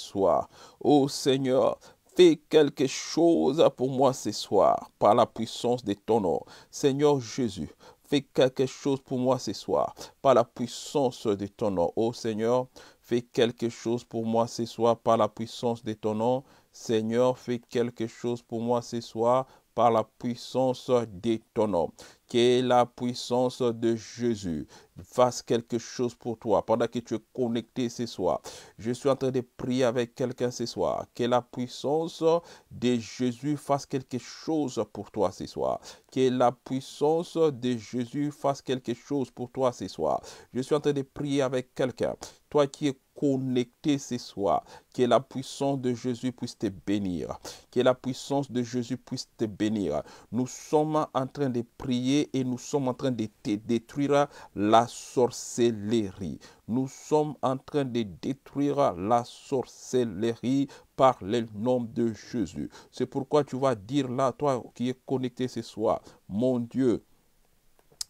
soir. oh Seigneur, fais quelque chose pour moi ce soir, par la puissance de ton nom. Seigneur Jésus, fais quelque chose pour moi ce soir, par la puissance de ton nom. oh Seigneur, fais quelque chose pour moi ce soir, par la puissance de ton nom. Seigneur, fais quelque chose pour moi ce soir, par la puissance de ton nom, Que la puissance de Jésus fasse quelque chose pour toi pendant que tu es connecté ce soir. Je suis en train de prier avec quelqu'un ce soir. Que la puissance de Jésus fasse quelque chose pour toi ce soir. Que la puissance de Jésus fasse quelque chose pour toi ce soir. Je suis en train de prier avec quelqu'un. Toi qui es connecté ce soir. Que la puissance de Jésus puisse te bénir. Que la puissance de Jésus puisse te bénir. Nous sommes en train de prier et nous sommes en train de détruire la sorcellerie. Nous sommes en train de détruire la sorcellerie par le nom de Jésus. C'est pourquoi tu vas dire là, toi qui es connecté ce soir, mon Dieu,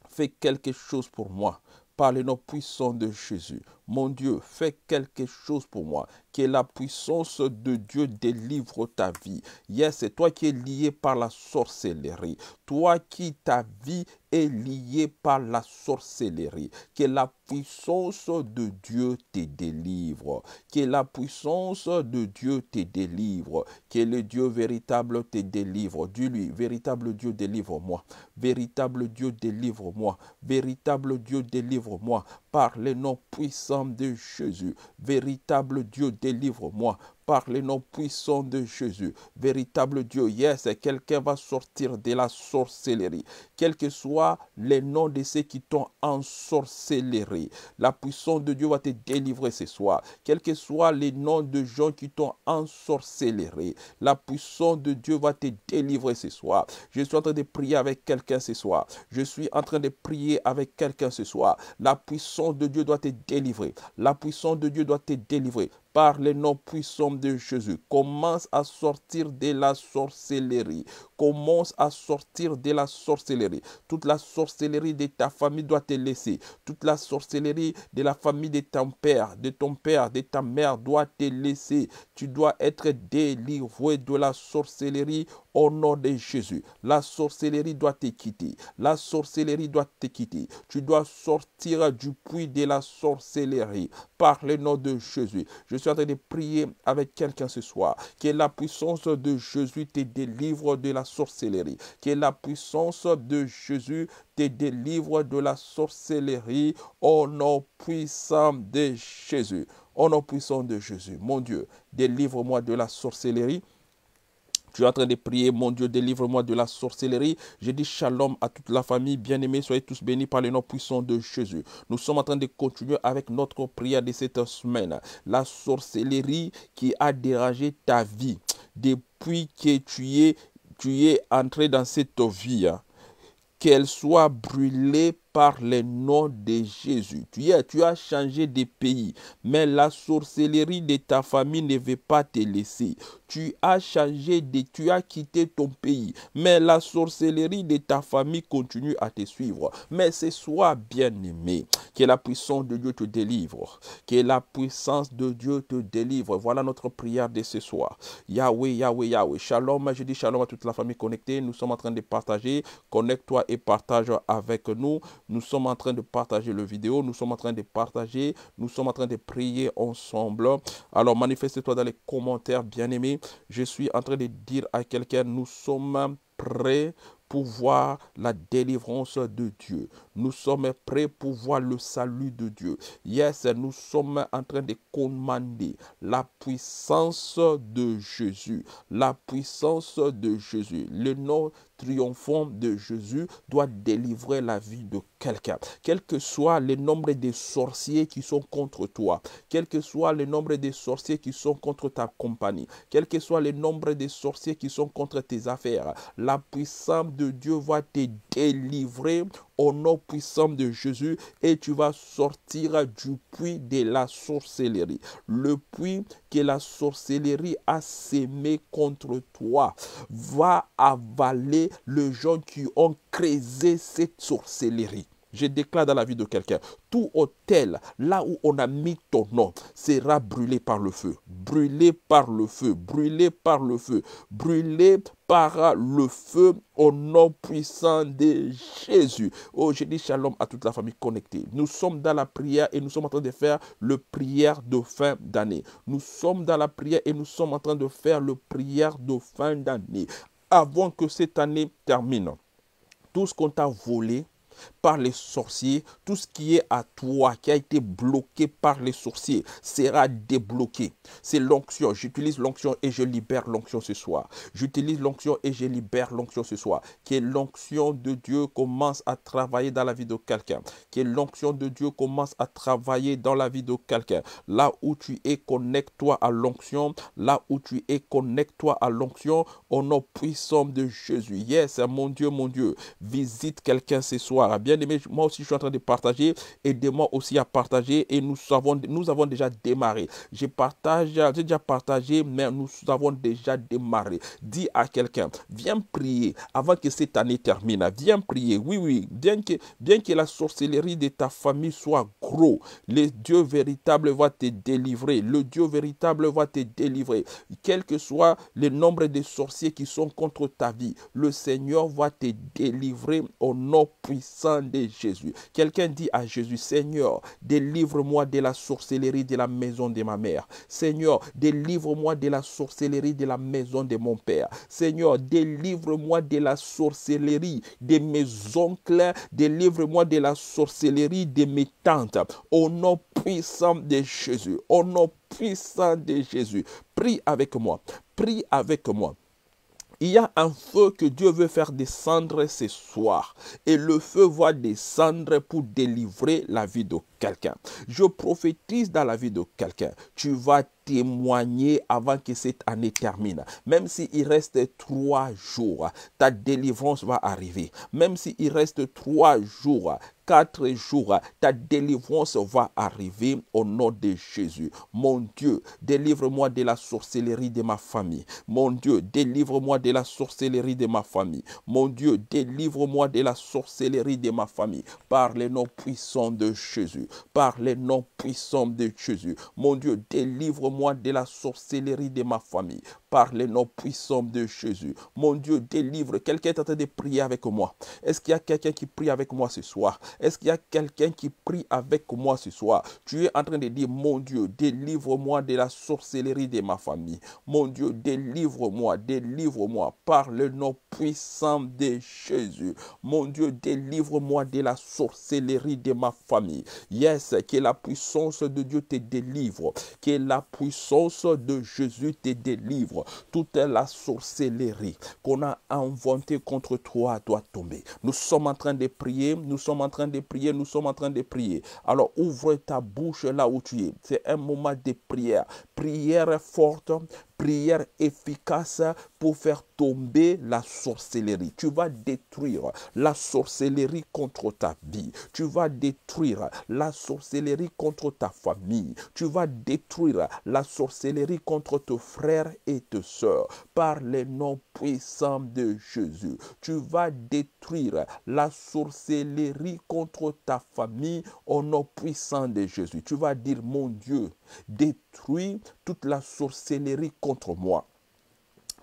fais quelque chose pour moi par le nom puissant de Jésus. Mon Dieu, fais quelque chose pour moi. Que la puissance de Dieu délivre ta vie. Yes, c'est toi qui es lié par la sorcellerie. Toi qui ta vie est liée par la sorcellerie. Que la puissance de Dieu te délivre. Que la puissance de Dieu te délivre. Que le Dieu véritable te délivre. Dis-lui, véritable Dieu délivre-moi. Véritable Dieu délivre-moi. Véritable Dieu délivre-moi. Par les noms puissants de Jésus. Véritable Dieu, délivre-moi par le puissants de Jésus. Véritable Dieu, yes, quelqu'un va sortir de la sorcellerie. Quel que soit les noms de ceux qui t'ont ensorcelé. la puissance de Dieu va te délivrer ce soir. Quel que soit les noms de gens qui t'ont ensorcelé. la puissance de Dieu va te délivrer ce soir. Je suis en train de prier avec quelqu'un ce soir. Je suis en train de prier avec quelqu'un ce soir. La puissance de Dieu doit te délivrer. La puissance de Dieu doit te délivrer par le nom puissant de Jésus. Commence à sortir de la sorcellerie. Commence à sortir de la sorcellerie. Toute la sorcellerie de ta famille doit te laisser. Toute la sorcellerie de la famille de ton père, de ton père, de ta mère doit te laisser. Tu dois être délivré de la sorcellerie au nom de Jésus, la sorcellerie doit te quitter. La sorcellerie doit te quitter. Tu dois sortir du puits de la sorcellerie par le nom de Jésus. Je suis en train de prier avec quelqu'un ce soir. Que la puissance de Jésus te délivre de la sorcellerie. Que la puissance de Jésus te délivre de la sorcellerie au nom puissant de Jésus. Au nom puissant de Jésus. Mon Dieu, délivre-moi de la sorcellerie tu es en train de prier, mon Dieu, délivre-moi de la sorcellerie. Je dis shalom à toute la famille. Bien-aimés, soyez tous bénis par le nom puissant de Jésus. Nous sommes en train de continuer avec notre prière de cette semaine. La sorcellerie qui a dérangé ta vie depuis que tu es, tu es entré dans cette vie. Qu'elle soit brûlée par le nom de Jésus. Tu, es, tu as changé de pays, mais la sorcellerie de ta famille ne veut pas te laisser. Tu as changé de, tu as quitté ton pays, mais la sorcellerie de ta famille continue à te suivre. Mais ce soir, bien-aimé, que la puissance de Dieu te délivre, que la puissance de Dieu te délivre. Voilà notre prière de ce soir. Yahweh, Yahweh, Yahweh. Shalom, je dis shalom à toute la famille connectée. Nous sommes en train de partager. Connecte-toi et partage avec nous. Nous sommes en train de partager le vidéo. Nous sommes en train de partager. Nous sommes en train de prier ensemble. Alors, manifeste-toi dans les commentaires, bien-aimés. Je suis en train de dire à quelqu'un, nous sommes prêts pour voir la délivrance de Dieu. Nous sommes prêts pour voir le salut de Dieu. Yes, nous sommes en train de commander la puissance de Jésus. La puissance de Jésus. Le nom triomphant de Jésus doit délivrer la vie de quelqu'un. Quel que soit le nombre des sorciers qui sont contre toi, quel que soit le nombre des sorciers qui sont contre ta compagnie, quel que soit le nombre des sorciers qui sont contre tes affaires, la puissance Dieu va te délivrer au nom puissant de Jésus et tu vas sortir du puits de la sorcellerie. Le puits que la sorcellerie a sémé contre toi va avaler les gens qui ont créé cette sorcellerie. Je déclare dans la vie de quelqu'un, tout hôtel, là où on a mis ton nom, sera brûlé par le feu. Brûlé par le feu, brûlé par le feu, brûlé par le feu au nom puissant de Jésus. Oh, je dis shalom à toute la famille connectée. Nous sommes dans la prière et nous sommes en train de faire le prière de fin d'année. Nous sommes dans la prière et nous sommes en train de faire le prière de fin d'année. Avant que cette année termine, tout ce qu'on t'a volé, par les sorciers, tout ce qui est à toi, qui a été bloqué par les sorciers, sera débloqué. C'est l'onction. J'utilise l'onction et je libère l'onction ce soir. J'utilise l'onction et je libère l'onction ce soir. Que l'onction de Dieu commence à travailler dans la vie de quelqu'un. Que l'onction de Dieu commence à travailler dans la vie de quelqu'un. Là où tu es, connecte-toi à l'onction. Là où tu es, connecte-toi à l'onction. Au nom puissant de Jésus. Yes, mon Dieu, mon Dieu. Visite quelqu'un ce soir Bien aimé, moi aussi je suis en train de partager. Aidez-moi aussi à partager. Et nous avons, nous avons déjà démarré. J'ai j'ai déjà partagé, mais nous avons déjà démarré. Dis à quelqu'un, viens prier avant que cette année termine. Viens prier. Oui, oui. Bien que, bien que la sorcellerie de ta famille soit gros, le Dieu véritable va te délivrer. Le Dieu véritable va te délivrer. Quel que soit le nombre de sorciers qui sont contre ta vie, le Seigneur va te délivrer au nom puissant de Jésus. Quelqu'un dit à Jésus, Seigneur, délivre-moi de la sorcellerie de la maison de ma mère. Seigneur, délivre-moi de la sorcellerie de la maison de mon père. Seigneur, délivre-moi de la sorcellerie de mes oncles. Délivre-moi de la sorcellerie de mes tantes. Au nom puissant de Jésus. Au nom puissant de Jésus. Prie avec moi. Prie avec moi. Il y a un feu que Dieu veut faire descendre ce soir. Et le feu va descendre pour délivrer la vie de quelqu'un. Je prophétise dans la vie de quelqu'un. Tu vas témoigner avant que cette année termine. Même s'il reste trois jours, ta délivrance va arriver. Même s'il reste trois jours, quatre jours, ta délivrance va arriver au nom de Jésus. Mon Dieu, délivre-moi de la sorcellerie de ma famille. Mon Dieu, délivre-moi de la sorcellerie de ma famille. Mon Dieu, délivre-moi de la sorcellerie de ma famille par le nom puissant de Jésus par les noms puissants de Jésus. Mon Dieu, délivre-moi de la sorcellerie de ma famille par les noms puissants de Jésus. Mon Dieu, délivre. Quelqu'un est en train de prier avec moi. Est-ce qu'il y a quelqu'un qui prie avec moi ce soir? Est-ce qu'il y a quelqu'un qui prie avec moi ce soir? Tu es en train de dire, mon Dieu, délivre-moi de la sorcellerie de ma famille. Mon Dieu, délivre-moi, délivre-moi par le nom puissant de Jésus. Mon Dieu, délivre-moi de la sorcellerie de ma famille. Yes, que la puissance de Dieu te délivre, que la puissance de Jésus te délivre. Toute la sorcellerie qu'on a inventée contre toi doit tomber. Nous sommes en train de prier, nous sommes en train de prier, nous sommes en train de prier. Alors ouvre ta bouche là où tu es. C'est un moment de prière. Prière forte, prière efficace pour faire tomber la sorcellerie. Tu vas détruire la sorcellerie contre ta vie. Tu vas détruire la sorcellerie contre ta famille. Tu vas détruire la sorcellerie contre tes frères et tes sœurs par les noms puissants de Jésus. Tu vas détruire la sorcellerie contre ta famille au nom puissant de Jésus. Tu vas dire, mon Dieu, détruit toute la sorcellerie contre moi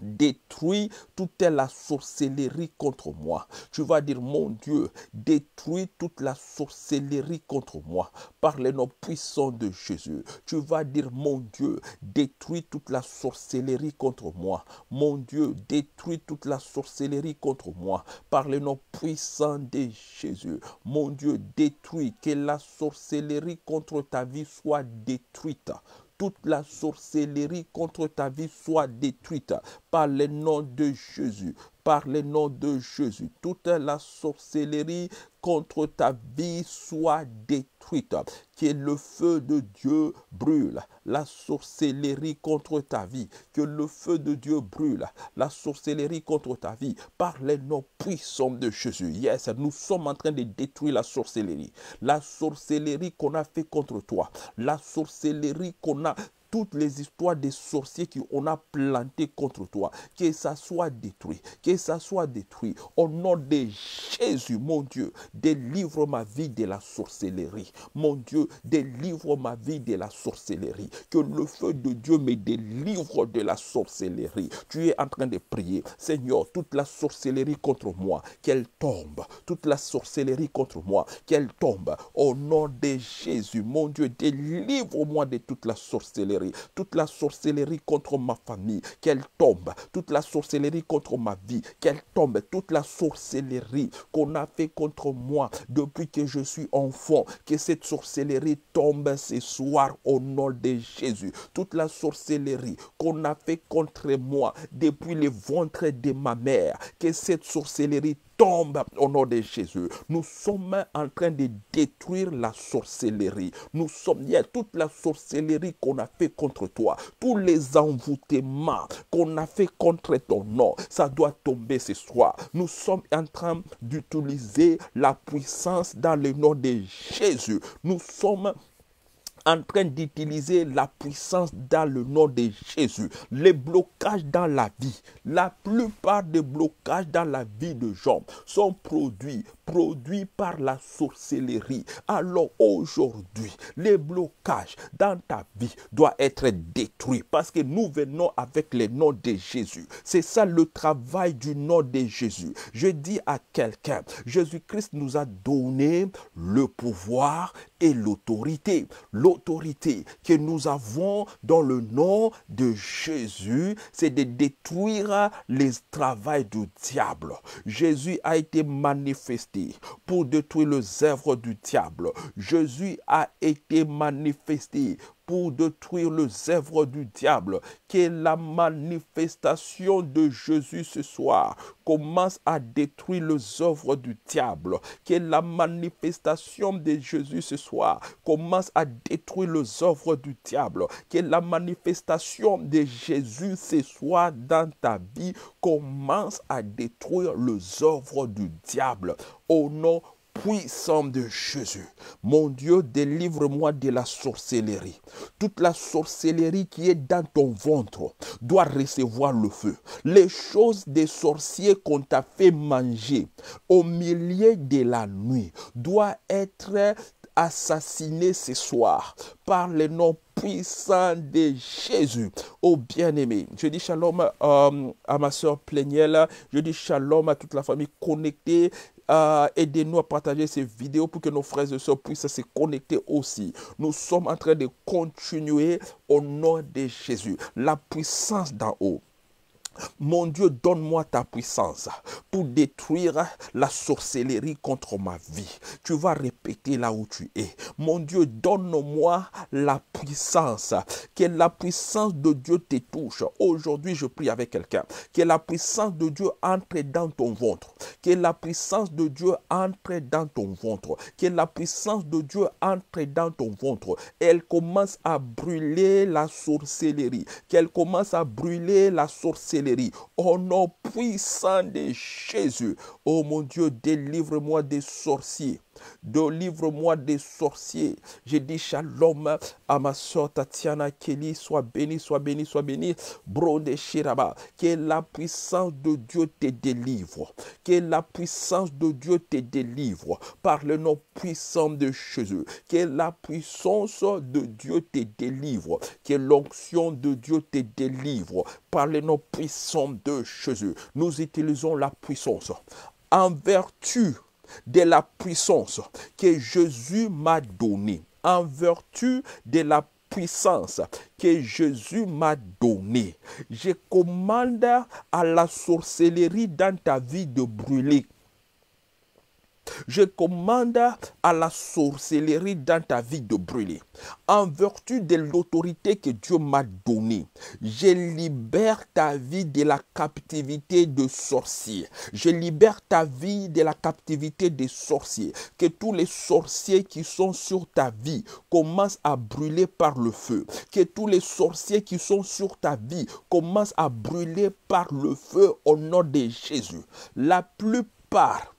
détruis toute la sorcellerie contre moi. Tu vas dire, mon Dieu, détruis toute la sorcellerie contre moi par le nom puissants de Jésus. Tu vas dire, mon Dieu, détruis toute la sorcellerie contre moi. Mon Dieu, détruis toute la sorcellerie contre moi par le nom puissants de Jésus. Mon Dieu, détruis que la sorcellerie contre ta vie soit détruite toute la sorcellerie contre ta vie soit détruite par le nom de Jésus par les noms de Jésus. Toute la sorcellerie contre ta vie soit détruite. Que le feu de Dieu brûle la sorcellerie contre ta vie. Que le feu de Dieu brûle la sorcellerie contre ta vie par les noms puissants de Jésus. Yes, nous sommes en train de détruire la sorcellerie. La sorcellerie qu'on a fait contre toi. La sorcellerie qu'on a toutes les histoires des sorciers qu'on a plantées contre toi, que ça soit détruit, que ça soit détruit. Au nom de Jésus, mon Dieu, délivre ma vie de la sorcellerie. Mon Dieu, délivre ma vie de la sorcellerie. Que le feu de Dieu me délivre de la sorcellerie. Tu es en train de prier, Seigneur, toute la sorcellerie contre moi, qu'elle tombe. Toute la sorcellerie contre moi, qu'elle tombe. Au nom de Jésus, mon Dieu, délivre-moi de toute la sorcellerie toute la sorcellerie contre ma famille, qu'elle tombe, toute la sorcellerie contre ma vie, qu'elle tombe, toute la sorcellerie qu'on a fait contre moi depuis que je suis enfant, que cette sorcellerie tombe ce soir au nom de Jésus. Toute la sorcellerie qu'on a fait contre moi depuis le ventre de ma mère, que cette sorcellerie tombe au nom de Jésus. Nous sommes en train de détruire la sorcellerie. Nous sommes, il toute la sorcellerie qu'on a fait contre toi, tous les envoûtements qu'on a fait contre ton nom, ça doit tomber ce soir. Nous sommes en train d'utiliser la puissance dans le nom de Jésus. Nous sommes en train d'utiliser la puissance dans le nom de Jésus. Les blocages dans la vie, la plupart des blocages dans la vie de Jean sont produits produit par la sorcellerie. Alors aujourd'hui, les blocages dans ta vie doivent être détruits parce que nous venons avec le nom de Jésus. C'est ça le travail du nom de Jésus. Je dis à quelqu'un, Jésus-Christ nous a donné le pouvoir et l'autorité. L'autorité que nous avons dans le nom de Jésus, c'est de détruire les travaux du diable. Jésus a été manifesté pour détruire les œuvres du diable. Jésus a été manifesté pour détruire les œuvres du diable. Que la manifestation de Jésus ce soir commence à détruire les œuvres du diable. Que la manifestation de Jésus ce soir commence à détruire les œuvres du diable. Que la manifestation de Jésus ce soir dans ta vie commence à détruire les œuvres du diable. Au nom puissant de Jésus. Mon Dieu, délivre-moi de la sorcellerie. Toute la sorcellerie qui est dans ton ventre doit recevoir le feu. Les choses des sorciers qu'on t'a fait manger au milieu de la nuit doivent être assassinées ce soir par le nom puissant de Jésus. Oh bien-aimé, je dis shalom euh, à ma soeur Pléniel, je dis shalom à toute la famille connectée euh, aidez-nous à partager ces vidéos pour que nos frères et sœurs puissent se connecter aussi. Nous sommes en train de continuer au nom de Jésus. La puissance d'en haut. Mon Dieu, donne-moi ta puissance pour détruire la sorcellerie contre ma vie. Tu vas répéter là où tu es. Mon Dieu, donne-moi la puissance. Que la puissance de Dieu te touche. Aujourd'hui, je prie avec quelqu'un. Que la puissance de Dieu entre dans ton ventre. Que la puissance de Dieu entre dans ton ventre. Que la puissance de Dieu entre dans ton ventre. Elle commence à brûler la sorcellerie. Qu'elle commence à brûler la sorcellerie on Au nom puissant de Jésus. Oh mon Dieu, délivre-moi des sorciers livre moi des sorciers. J'ai dit shalom à ma soeur Tatiana Kelly. Sois bénie, sois bénie, sois béni. Brode Shiraba. Que la puissance de Dieu te délivre. Que la puissance de Dieu te délivre. Par le nom puissant de Jésus. Que la puissance de Dieu te délivre. Que l'onction de Dieu te délivre. Par le nom puissant de Jésus. Nous utilisons la puissance en vertu de la puissance que Jésus m'a donnée, en vertu de la puissance que Jésus m'a donnée, je commande à la sorcellerie dans ta vie de brûler je commande à la sorcellerie dans ta vie de brûler. En vertu de l'autorité que Dieu m'a donnée, je libère ta vie de la captivité de sorciers. Je libère ta vie de la captivité des sorciers. Que tous les sorciers qui sont sur ta vie commencent à brûler par le feu. Que tous les sorciers qui sont sur ta vie commencent à brûler par le feu au nom de Jésus. La plupart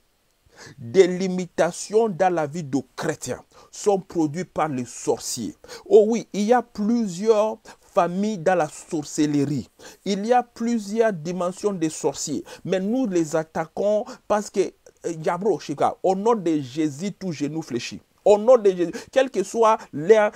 des limitations dans la vie de chrétiens sont produites par les sorciers. Oh oui, il y a plusieurs familles dans la sorcellerie. Il y a plusieurs dimensions des sorciers, mais nous les attaquons parce que, Yabro euh, au nom de Jésus, tout genou fléchit. Au nom de Jésus, quel que soit l'air,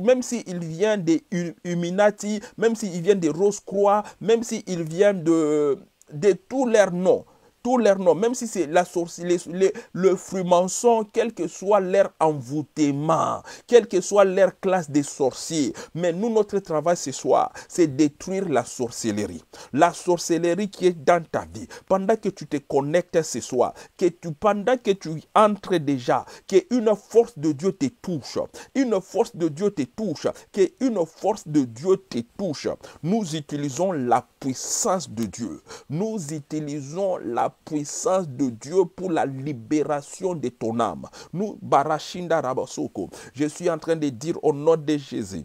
même s'il vient des Illuminati, même s'il vient des Rose-Croix, même s'il vient de, de tous leurs noms, tous leurs noms, même si c'est la sorcellerie, le frumançon, quel que soit leur envoûtement, quelle que soit leur classe de sorciers. Mais nous, notre travail ce soir, c'est détruire la sorcellerie. La sorcellerie qui est dans ta vie. Pendant que tu te connectes ce soir, que tu, pendant que tu entres déjà, qu'une force de Dieu te touche, une force de Dieu te touche, qu'une force de Dieu te touche. Nous utilisons la puissance de Dieu. Nous utilisons la puissance de Dieu pour la libération de ton âme. Nous, Barashinda Rabasoko, je suis en train de dire au nom de Jésus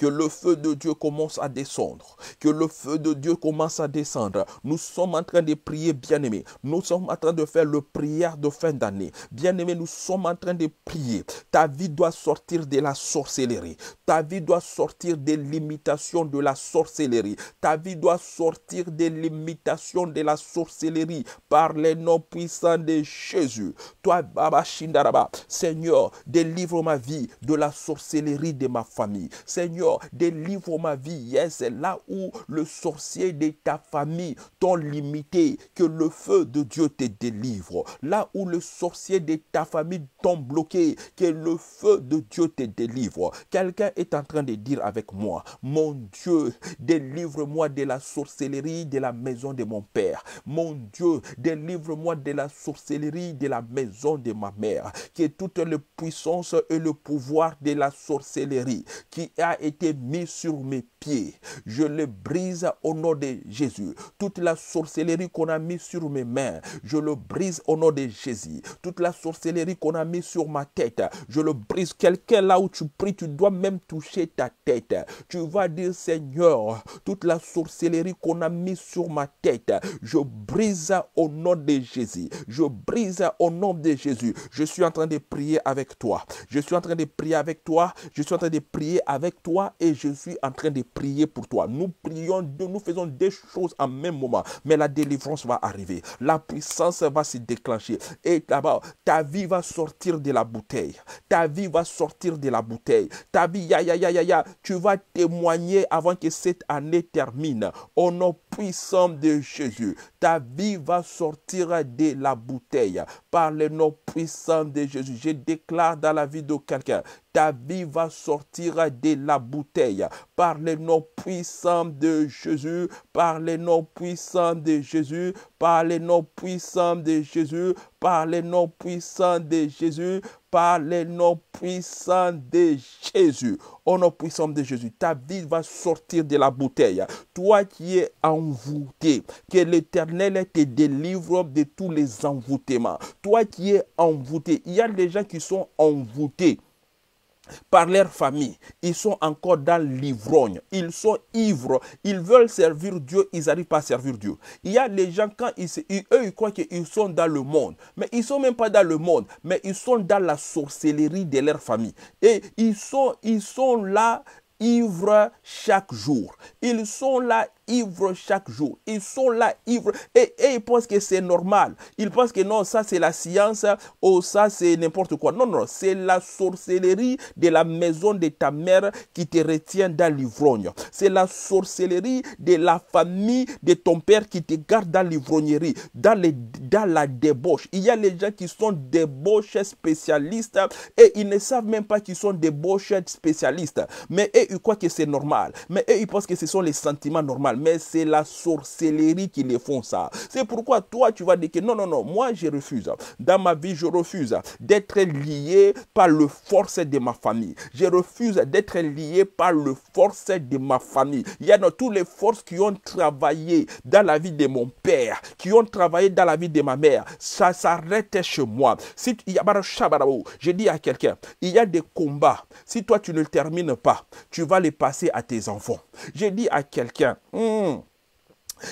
que le feu de Dieu commence à descendre, que le feu de Dieu commence à descendre. Nous sommes en train de prier, bien-aimés. Nous sommes en train de faire le prière de fin d'année. Bien-aimés, nous sommes en train de prier. Ta vie doit sortir de la sorcellerie. Ta vie doit sortir des limitations de la sorcellerie. Ta vie doit sortir des limitations de la sorcellerie par les noms puissants de Jésus. Toi, Baba Shindaraba, Seigneur, délivre ma vie de la sorcellerie de ma famille. Seigneur, délivre ma vie. Yes, hein, c'est là où le sorcier de ta famille t'ont limité, que le feu de Dieu te délivre. Là où le sorcier de ta famille t'ont bloqué, que le feu de Dieu te délivre. Quelqu'un est en train de dire avec moi, mon Dieu, délivre-moi de la sorcellerie de la maison de mon père. Mon Dieu, délivre-moi de la sorcellerie de la maison de ma mère, qui est toute la puissance et le pouvoir de la sorcellerie qui a été mis sur mes pieds, je le brise au nom de Jésus. Toute la sorcellerie qu'on a mis sur mes mains, je le brise au nom de Jésus. Toute la sorcellerie qu'on a mis sur ma tête, je le brise. Quelqu'un là où tu pries, tu dois même toucher ta tête. Tu vas dire, Seigneur, toute la sorcellerie qu'on a mis sur ma tête, je brise au nom de Jésus. Je brise au nom de Jésus. Je suis en train de prier avec toi. Je suis en train de prier avec toi. Je suis en train de prier avec toi et je suis en train de prier pour toi. Nous prions, nous faisons des choses en même moment, mais la délivrance va arriver. La puissance va se déclencher. Et là-bas, ta vie va sortir de la bouteille. Ta vie va sortir de la bouteille. Ta vie, ya, ya, ya, ya, ya, tu vas témoigner avant que cette année termine. Au nom puissant de Jésus ta vie va sortir de la bouteille par le nom puissant de Jésus. Je déclare dans la vie de quelqu'un ta vie va sortir de la bouteille par le nom puissant de Jésus, par le nom puissant de Jésus, par les noms puissants de Jésus, par les noms puissants de Jésus, par les noms puissants de Jésus. Au nom puissant de Jésus, ta vie va sortir de la bouteille. Toi qui es envoûté, que l'Éternel te délivre de tous les envoûtements. Toi qui es envoûté, il y a des gens qui sont envoûtés par leur famille. Ils sont encore dans l'ivrogne. Ils sont ivres. Ils veulent servir Dieu. Ils n'arrivent pas à servir Dieu. Il y a des gens, quand ils, eux, ils croient qu'ils sont dans le monde. Mais ils ne sont même pas dans le monde. Mais ils sont dans la sorcellerie de leur famille. Et ils sont, ils sont là ivres chaque jour. Ils sont là ivres chaque jour. Ils sont là ivres et, et ils pensent que c'est normal. Ils pensent que non, ça c'est la science ou oh, ça c'est n'importe quoi. Non, non, c'est la sorcellerie de la maison de ta mère qui te retient dans l'ivrogne. C'est la sorcellerie de la famille de ton père qui te garde dans l'ivrognerie, dans, dans la débauche. Il y a les gens qui sont débauches spécialistes et ils ne savent même pas qu'ils sont débauches spécialistes. Mais eux, ils croient que c'est normal. Mais ils pensent que ce sont les sentiments normaux mais c'est la sorcellerie qui les font ça. C'est pourquoi toi, tu vas dire que non, non, non, moi, je refuse. Dans ma vie, je refuse d'être lié par le force de ma famille. Je refuse d'être lié par le force de ma famille. Il y a toutes les forces qui ont travaillé dans la vie de mon père, qui ont travaillé dans la vie de ma mère. Ça s'arrête chez moi. Si tu, je dis à quelqu'un, il y a des combats. Si toi, tu ne le termines pas, tu vas les passer à tes enfants. Je dis à quelqu'un, hmm, 음.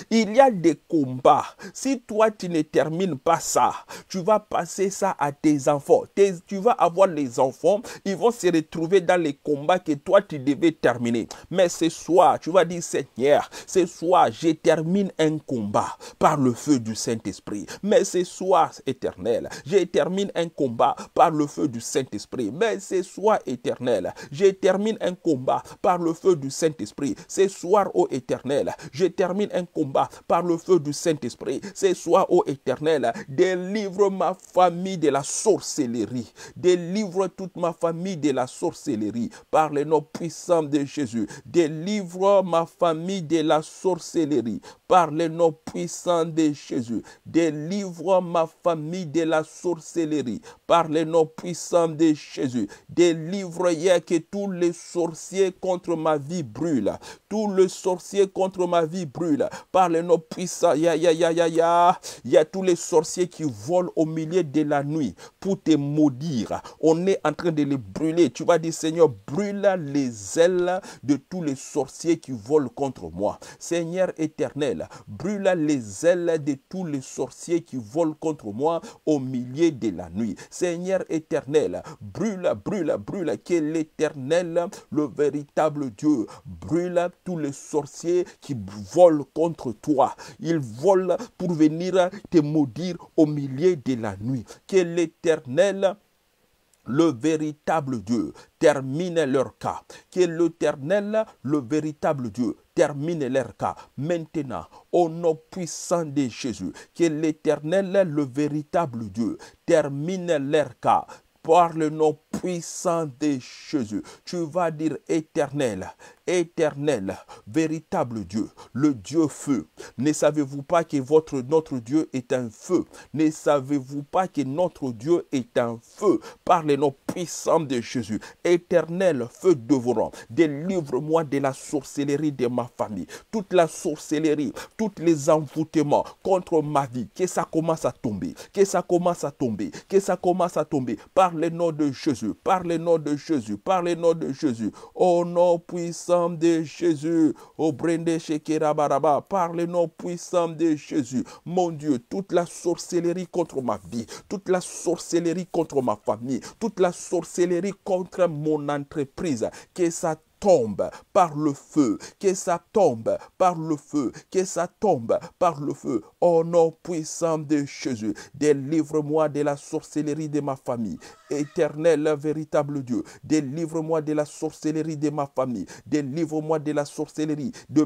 Il y a des combats. Si toi, tu ne termines pas ça, tu vas passer ça à tes enfants. tu vas avoir les enfants, ils vont se retrouver dans les combats que toi, tu devais terminer. Mais ce soir, tu vas dire, Seigneur, ce soir, je termine un combat par le feu du Saint-Esprit. Mais ce soir, éternel, je termine un combat par le feu du Saint-Esprit. Mais ce soir, éternel, je termine un combat par le feu du Saint-Esprit. Ce soir, ô éternel, je termine un combat par le feu du Saint-Esprit. c'est soit ô Éternel, délivre ma famille de la sorcellerie. Délivre toute ma famille de la sorcellerie par le nom puissant de Jésus. Délivre ma famille de la sorcellerie par le nom puissant de Jésus. Délivre ma famille de la sorcellerie par le nom puissant de Jésus. Délivre hier que tous les sorciers contre ma vie brûlent. Tous les sorciers contre ma vie brûlent par le nom puissant. Ya, ya, ya, ya, ya. Il y a tous les sorciers qui volent au milieu de la nuit pour te maudire. On est en train de les brûler. Tu vas dire, Seigneur, brûle les ailes de tous les sorciers qui volent contre moi. Seigneur éternel, Brûle les ailes de tous les sorciers qui volent contre moi au milieu de la nuit. Seigneur éternel, brûle, brûle, brûle, que l'éternel, le véritable Dieu, brûle tous les sorciers qui volent contre toi. Ils volent pour venir te maudire au milieu de la nuit. Que l'éternel, le véritable Dieu, termine leur cas. Que l'éternel, le véritable Dieu, termine leur cas. Maintenant, au nom puissant de Jésus, Que l'éternel, le véritable Dieu, termine leur cas par le nom puissant de Jésus. Tu vas dire éternel, éternel, véritable Dieu, le Dieu feu. Ne savez-vous pas que votre notre Dieu est un feu Ne savez-vous pas que notre Dieu est un feu Par les noms puissants de Jésus, éternel feu rangs, délivre-moi de la sorcellerie de ma famille, toute la sorcellerie, tous les envoûtements contre ma vie, que ça commence à tomber, que ça commence à tomber, que ça commence à tomber, par le nom de Jésus, par le nom de Jésus, par le nom de Jésus, au nom puissant de Jésus. Au Baraba, par le nom puissant de Jésus. Mon Dieu, toute la sorcellerie contre ma vie, toute la sorcellerie contre ma famille, toute la sorcellerie contre mon entreprise, que Satan tombe par le feu, que ça tombe par le feu, que ça tombe par le feu. Au nom puissant de Jésus, délivre-moi de la sorcellerie de ma famille. Éternel, véritable Dieu, délivre-moi de la sorcellerie de ma famille. Délivre-moi de la sorcellerie de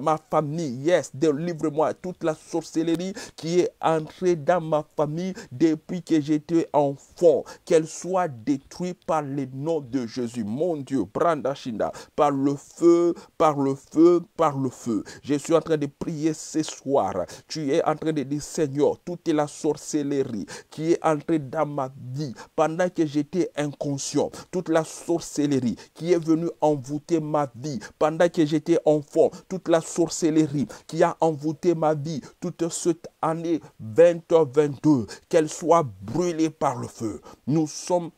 ma famille. Yes, délivre-moi toute la sorcellerie qui est entrée dans ma famille depuis que j'étais enfant. Qu'elle soit détruite par le nom de Jésus. Mon Dieu, Brandashinda. Par le feu, par le feu, par le feu. Je suis en train de prier ce soir. Tu es en train de dire, Seigneur, toute la sorcellerie qui est entrée dans ma vie pendant que j'étais inconscient, toute la sorcellerie qui est venue envoûter ma vie pendant que j'étais enfant, toute la sorcellerie qui a envoûté ma vie toute cette année 2022, qu'elle soit brûlée par le feu. Nous sommes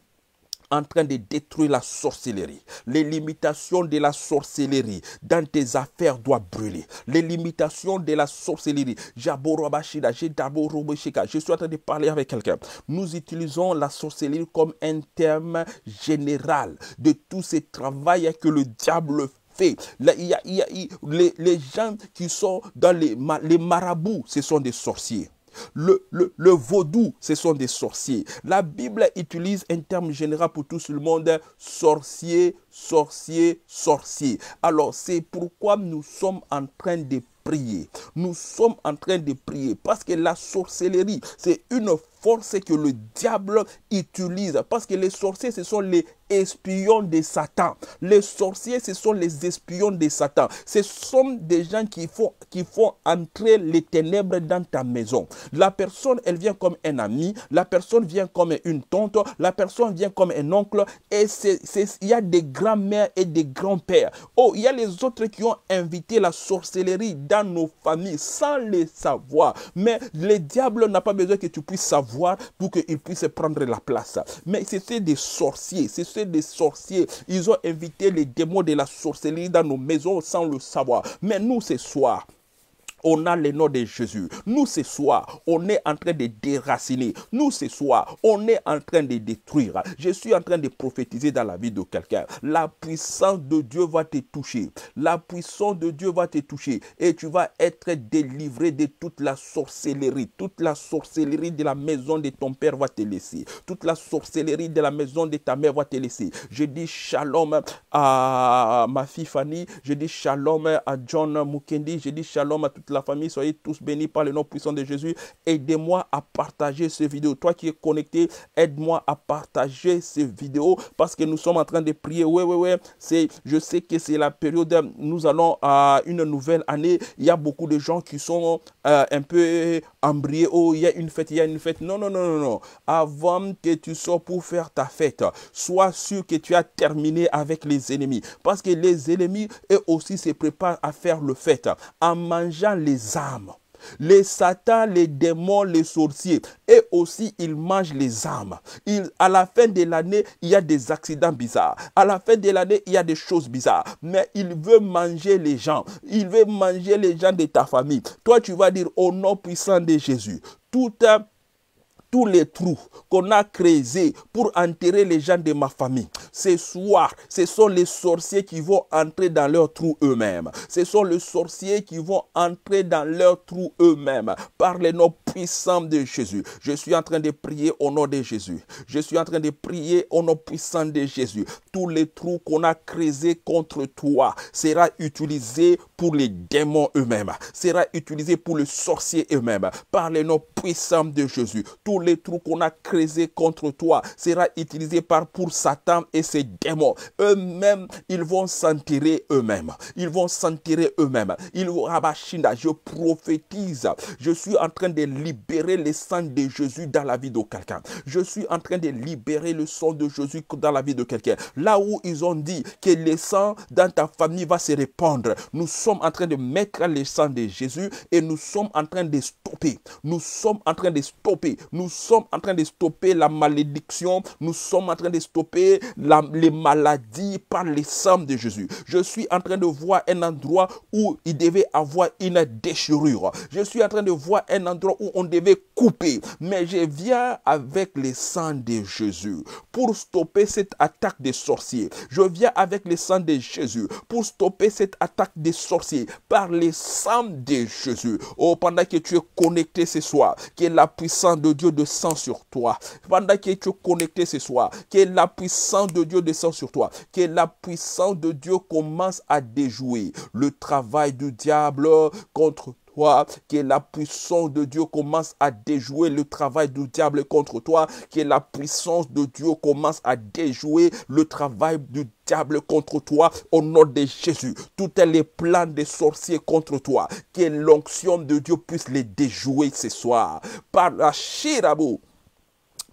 en train de détruire la sorcellerie. Les limitations de la sorcellerie dans tes affaires doivent brûler. Les limitations de la sorcellerie. Je suis en train de parler avec quelqu'un. Nous utilisons la sorcellerie comme un terme général de tout ce travail que le diable fait les, gens qui sont dans les marabouts, ce sont des sorciers. Le, le, vaudou, ce sont des sorciers. La Bible utilise un terme général pour tout le monde, sorcier, sorcier, sorcier. Alors c'est pourquoi nous sommes en train de prier. Nous sommes en train de prier parce que la sorcellerie, c'est une Force que le diable utilise. Parce que les sorciers, ce sont les espions de Satan. Les sorciers, ce sont les espions de Satan. Ce sont des gens qui font, qui font entrer les ténèbres dans ta maison. La personne, elle vient comme un ami, la personne vient comme une tante, la personne vient comme un oncle, et il y a des grands-mères et des grands-pères. Oh, il y a les autres qui ont invité la sorcellerie dans nos familles sans les savoir. Mais le diable n'a pas besoin que tu puisses savoir pour qu'ils puissent prendre la place. Mais c'était des sorciers, c'était des sorciers. Ils ont invité les démons de la sorcellerie dans nos maisons sans le savoir. Mais nous, ce soir, on a le nom de Jésus. Nous, ce soir, on est en train de déraciner. Nous, ce soir, on est en train de détruire. Je suis en train de prophétiser dans la vie de quelqu'un. La puissance de Dieu va te toucher. La puissance de Dieu va te toucher. Et tu vas être délivré de toute la sorcellerie. Toute la sorcellerie de la maison de ton père va te laisser. Toute la sorcellerie de la maison de ta mère va te laisser. Je dis shalom à ma fille Fanny. Je dis shalom à John Mukendi. Je dis shalom à toute la la famille, soyez tous bénis par le nom puissant de Jésus. Aidez-moi à partager ces vidéos. Toi qui es connecté, aide-moi à partager ces vidéos parce que nous sommes en train de prier. Ouais, ouais, ouais. C'est, je sais que c'est la période, nous allons à une nouvelle année. Il y a beaucoup de gens qui sont euh, un peu embriés. Oh, il y a une fête, il y a une fête. Non, non, non, non, non. Avant que tu sors pour faire ta fête, sois sûr que tu as terminé avec les ennemis parce que les ennemis, eux aussi, se préparent à faire le fête. En mangeant les âmes. Les satans, les démons, les sorciers, et aussi il mange les âmes. à la fin de l'année, il y a des accidents bizarres. À la fin de l'année, il y a des choses bizarres. Mais il veut manger les gens. Il veut manger les gens de ta famille. Toi, tu vas dire au nom puissant de Jésus. Tout un tous les trous qu'on a creusés pour enterrer les gens de ma famille. Ce soir, ce sont les sorciers qui vont entrer dans leurs trous eux-mêmes. Ce sont les sorciers qui vont entrer dans leurs trous eux-mêmes par les noms puissants de Jésus. Je suis en train de prier au nom de Jésus. Je suis en train de prier au nom puissant de Jésus. Tous les trous qu'on a créés contre toi sera utilisé pour les démons eux-mêmes, sera utilisé pour les sorciers eux-mêmes, par les noms puissants de Jésus. Tous les trous qu'on a creusés contre toi sera utilisé par, pour Satan et ses démons. Eux-mêmes, ils vont s'en tirer eux-mêmes. Ils vont s'en tirer eux-mêmes. Ils vont, là. Ah, je prophétise. Je suis en train de libérer le sang de Jésus dans la vie de quelqu'un. Je suis en train de libérer le sang de Jésus dans la vie de quelqu'un. Là où ils ont dit que le sang dans ta famille va se répandre, nous sommes en train de mettre les sang de Jésus et nous sommes en train de stopper. Nous sommes en train de stopper. Nous sommes en train de stopper la malédiction. Nous sommes en train de stopper les maladies par les sangs de Jésus. Je suis en train de voir un endroit où il devait avoir une déchirure. Je suis en train de voir un endroit où on devait couper. Mais je viens avec le sang de Jésus pour stopper cette attaque des sorciers. Je viens avec les sang de Jésus pour stopper cette attaque des sorciers par les sommes de Jésus. Oh, pendant que tu es connecté ce soir, que la puissance de Dieu descend sur toi. Pendant que tu es connecté ce soir, que la puissance de Dieu descend sur toi. Que la puissance de Dieu commence à déjouer le travail du diable contre que la puissance de Dieu commence à déjouer le travail du diable contre toi, que la puissance de Dieu commence à déjouer le travail du diable contre toi au nom de Jésus. est les plans des sorciers contre toi, que l'onction de Dieu puisse les déjouer ce soir. Par la chérabo.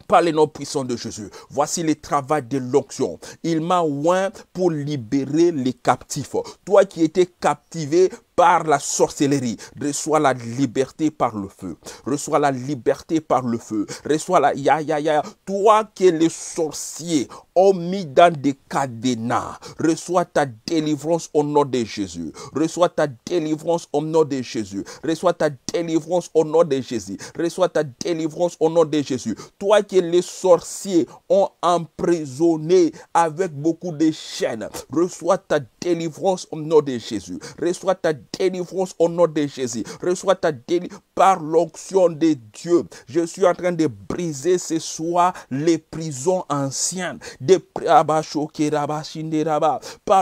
par les noms de Jésus. Voici le travail de l'onction. Il m'a oint pour libérer les captifs. Toi qui étais captivé par la sorcellerie. Reçois la liberté par le feu. Reçois la liberté par le feu. Reçois la... Ya, ya, ya. Toi que les sorciers ont mis dans des cadenas. Reçois ta délivrance au nom de Jésus. Reçois ta délivrance au nom de Jésus. Reçois ta délivrance au nom de Jésus. Reçois ta délivrance au nom de Jésus. Toi que les sorciers ont emprisonné avec beaucoup de chaînes, reçois ta délivrance au nom de Jésus. Reçois ta délivrance au nom de Jésus. Reçois ta délivrance par l'onction de Dieu. Je suis en train de briser ce soir les prisons anciennes. par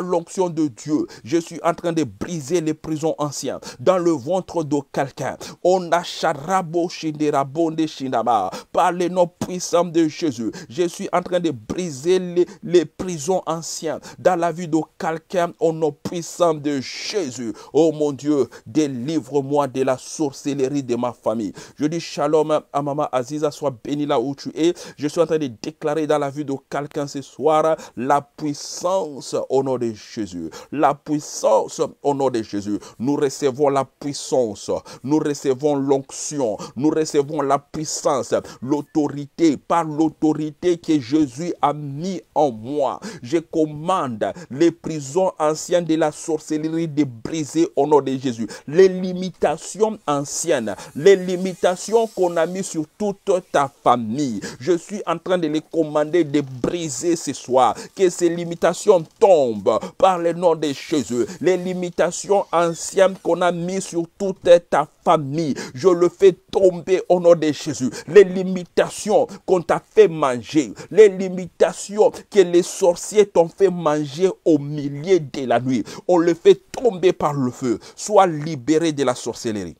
l'onction de Dieu, je suis en train de briser les prisons anciennes dans le ventre de quelqu'un. On a ah bah, ah bah. par les noms puissants de Jésus. Je suis en train de briser les, les prisons anciennes dans la vie de quelqu'un au nom puissant de Jésus. Oh Oh mon Dieu, délivre-moi de la sorcellerie de ma famille. Je dis shalom à Maman Aziza, sois béni là où tu es. Je suis en train de déclarer dans la vie de quelqu'un ce soir la puissance au nom de Jésus. La puissance au nom de Jésus. Nous recevons la puissance. Nous recevons l'onction. Nous recevons la puissance, l'autorité, par l'autorité que Jésus a mis en moi. Je commande les prisons anciennes de la sorcellerie de briser au nom de Jésus. Les limitations anciennes, les limitations qu'on a mis sur toute ta famille, je suis en train de les commander de briser ce soir. Que ces limitations tombent par le nom de Jésus. Les limitations anciennes qu'on a mis sur toute ta famille famille. Je le fais tomber au nom de Jésus. Les limitations qu'on t'a fait manger, les limitations que les sorciers t'ont fait manger au milieu de la nuit, on le fait tomber par le feu. Sois libéré de la sorcellerie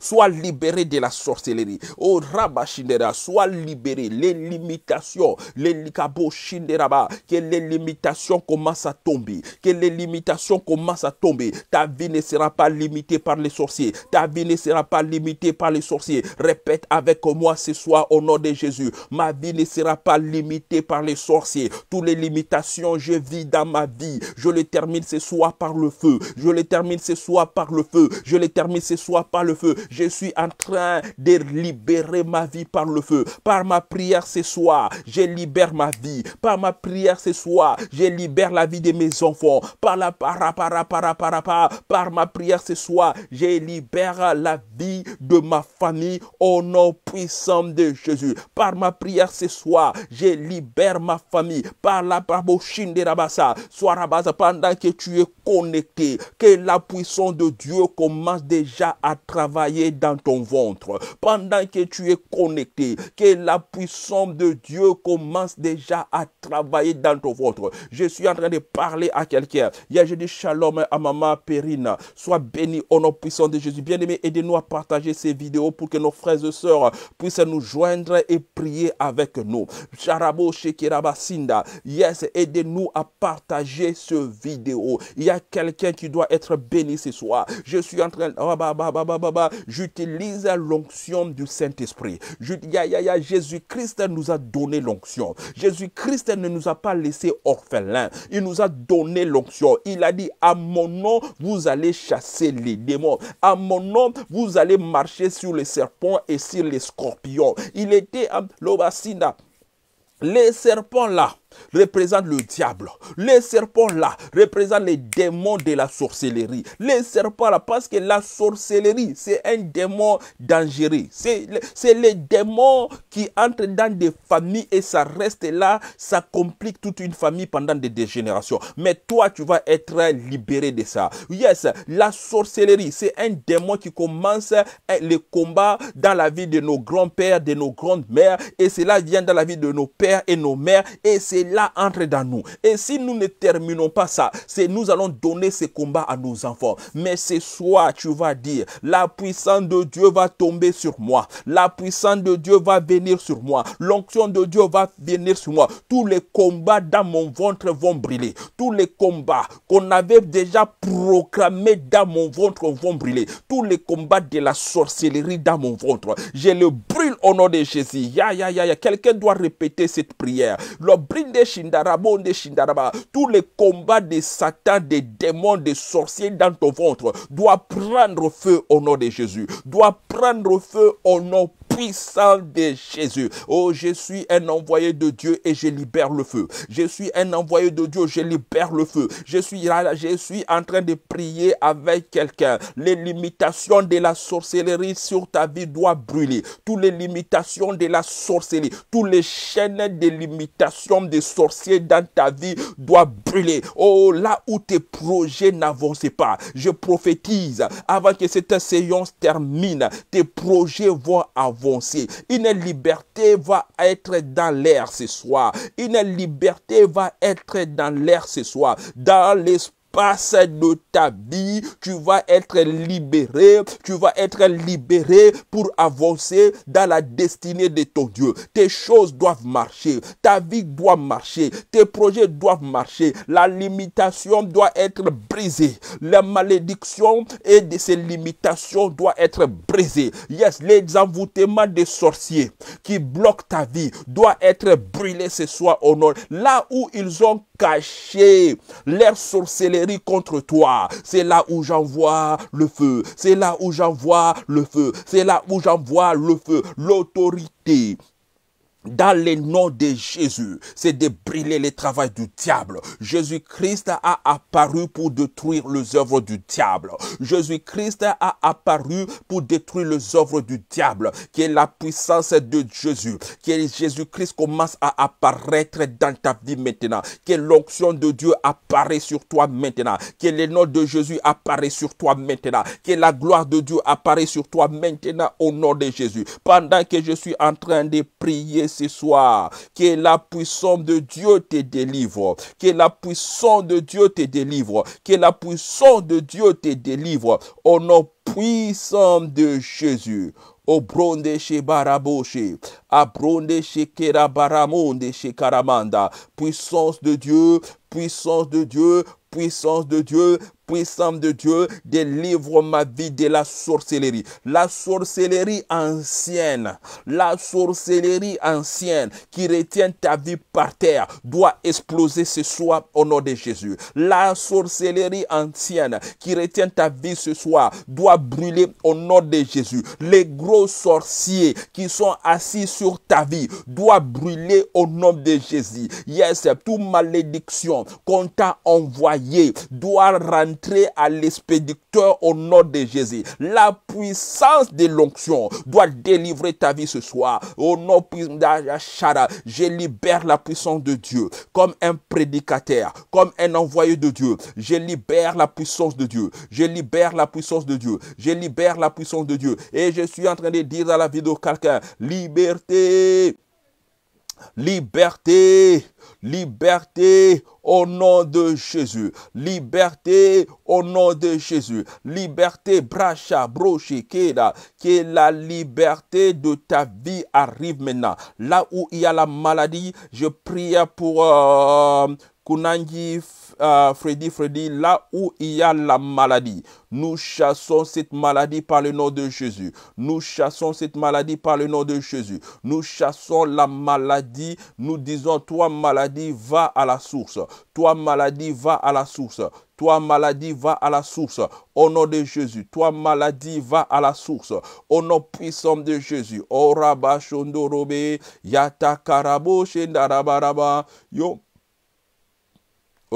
sois libéré de la sorcellerie. Oh Rabba sois libéré. Les limitations, les likabo que les limitations commencent à tomber. Que les limitations commencent à tomber. Ta vie ne sera pas limitée par les sorciers. Ta vie ne sera pas limitée par les sorciers. Répète avec moi ce soir au nom de Jésus. Ma vie ne sera pas limitée par les sorciers. Toutes les limitations, je vis dans ma vie. Je les termine ce soit par le feu. Je les termine ce soit par le feu. Je les termine ce soit par le feu. Je suis en train de libérer ma vie par le feu. Par ma prière ce soir, je libère ma vie. Par ma prière ce soir, je libère la vie de mes enfants. Par la para par, ma prière ce soir, je libère la vie de ma famille au nom puissant de Jésus. Par ma prière ce soir, je libère ma famille. Par la babochine de Rabassa, sois Rabassa pendant que tu es connecté, que la puissance de Dieu commence déjà à travailler dans ton ventre, pendant que tu es connecté, que la puissance de Dieu commence déjà à travailler dans ton ventre. Je suis en train de parler à quelqu'un. Hier, je dis shalom à maman Perrine. Sois béni au nom puissant de Jésus. Bien-aimé, aidez-nous à partager ces vidéos pour que nos frères et sœurs puissent nous joindre et prier avec nous. Charabo Yes, aidez-nous à partager ce vidéo. Il y a quelqu'un qui doit être béni ce soir. Je suis en train. Ah, bah, bah, bah, j'utilise l'onction du Saint-Esprit. Jésus-Christ nous a donné l'onction. Jésus-Christ ne nous a pas laissé orphelins. Il nous a donné l'onction. Il a dit, à mon nom, vous allez chasser les démons. À mon nom, vous allez marcher sur les serpents et sur les scorpions. Il était à euh, l'obacina. Les serpents là, représente le diable. Les serpents là représentent les démons de la sorcellerie. Les serpents là, parce que la sorcellerie, c'est un démon dangereux. C'est les démons qui entrent dans des familles et ça reste là, ça complique toute une famille pendant des, générations. Mais toi, tu vas être libéré de ça. Yes, la sorcellerie, c'est un démon qui commence eh, les combats dans la vie de nos grands-pères, de nos grandes-mères et cela vient dans la vie de nos pères et nos mères et c'est là entre dans nous. Et si nous ne terminons pas ça, c'est nous allons donner ce combats à nos enfants. Mais c'est soir, tu vas dire, la puissance de Dieu va tomber sur moi. La puissance de Dieu va venir sur moi. L'onction de Dieu va venir sur moi. Tous les combats dans mon ventre vont brûler. Tous les combats qu'on avait déjà proclamés dans mon ventre vont brûler. Tous les combats de la sorcellerie dans mon ventre. Je le brûle au nom de Jésus. Ya, ya, ya, ya. Quelqu'un doit répéter cette prière. Le brûle tous les combats de Satan, des démons, des sorciers dans ton ventre doit prendre feu au nom de Jésus. doit prendre feu au nom puissant de Jésus. Oh, je suis un envoyé de Dieu et je libère le feu. Je suis un envoyé de Dieu, je libère le feu. Je suis là, je suis en train de prier avec quelqu'un. Les limitations de la sorcellerie sur ta vie doivent brûler. Toutes les limitations de la sorcellerie, toutes les chaînes de limitations des sorciers dans ta vie doivent brûler. Oh, là où tes projets n'avancent pas, je prophétise avant que cette séance termine, tes projets vont avancer une liberté va être dans l'air ce soir. Une liberté va être dans l'air ce soir. Dans l'esprit passe de ta vie, tu vas être libéré, tu vas être libéré pour avancer dans la destinée de ton Dieu. Tes choses doivent marcher, ta vie doit marcher, tes projets doivent marcher, la limitation doit être brisée, la malédiction et de ces limitations doivent être brisées. Yes, les envoûtements des sorciers qui bloquent ta vie doivent être brûlés ce soir au nord, Là où ils ont cacher l'air sorcellerie contre toi. C'est là où j'envoie le feu. C'est là où j'envoie le feu. C'est là où j'envoie le feu. L'autorité dans le nom de Jésus, c'est de brûler les travail du diable. Jésus-Christ a apparu pour détruire les œuvres du diable. Jésus-Christ a apparu pour détruire les œuvres du diable, Que la puissance de Jésus. Que Jésus-Christ commence à apparaître dans ta vie maintenant. Que l'onction de Dieu apparaît sur toi maintenant. Que le nom de Jésus apparaît sur toi maintenant. Que la gloire de Dieu apparaît sur toi maintenant au nom de Jésus. Pendant que je suis en train de prier ce soir. Que la puissance de Dieu te délivre. Que la puissance de Dieu te délivre. Que la puissance de Dieu te délivre. Au nom puissant de Jésus. au bronze chez à bronze chez Kerabaramonde chez Karamanda. Puissance de Dieu, puissance de Dieu, puissance de Dieu, Puissant de Dieu, délivre ma vie de la sorcellerie. La sorcellerie ancienne, la sorcellerie ancienne qui retient ta vie par terre doit exploser ce soir au nom de Jésus. La sorcellerie ancienne qui retient ta vie ce soir doit brûler au nom de Jésus. Les gros sorciers qui sont assis sur ta vie doivent brûler au nom de Jésus. Yes, toute malédiction qu'on t'a envoyée doit rendre à l'esprit au nom de Jésus. La puissance de l'onction doit délivrer ta vie ce soir. Au nom d'Achara, je libère la puissance de Dieu comme un prédicateur, comme un envoyé de Dieu. Je libère la puissance de Dieu. Je libère la puissance de Dieu. Je libère la puissance de Dieu. Et je suis en train de dire à la vie de quelqu'un, liberté, liberté, liberté au nom de Jésus. Liberté au nom de Jésus. Liberté, bracha, broche, que la liberté de ta vie arrive maintenant. Là où il y a la maladie, je prie pour euh, euh, Freddy, Freddy, là où il y a la maladie, nous chassons cette maladie par le nom de Jésus. Nous chassons cette maladie par le nom de Jésus. Nous chassons la maladie. Nous disons, toi maladie, va à la source. Toi maladie, va à la source. Toi, maladie, va à la source. Au nom de Jésus. Toi, maladie, va à la source. Au nom puissant de Jésus. Yata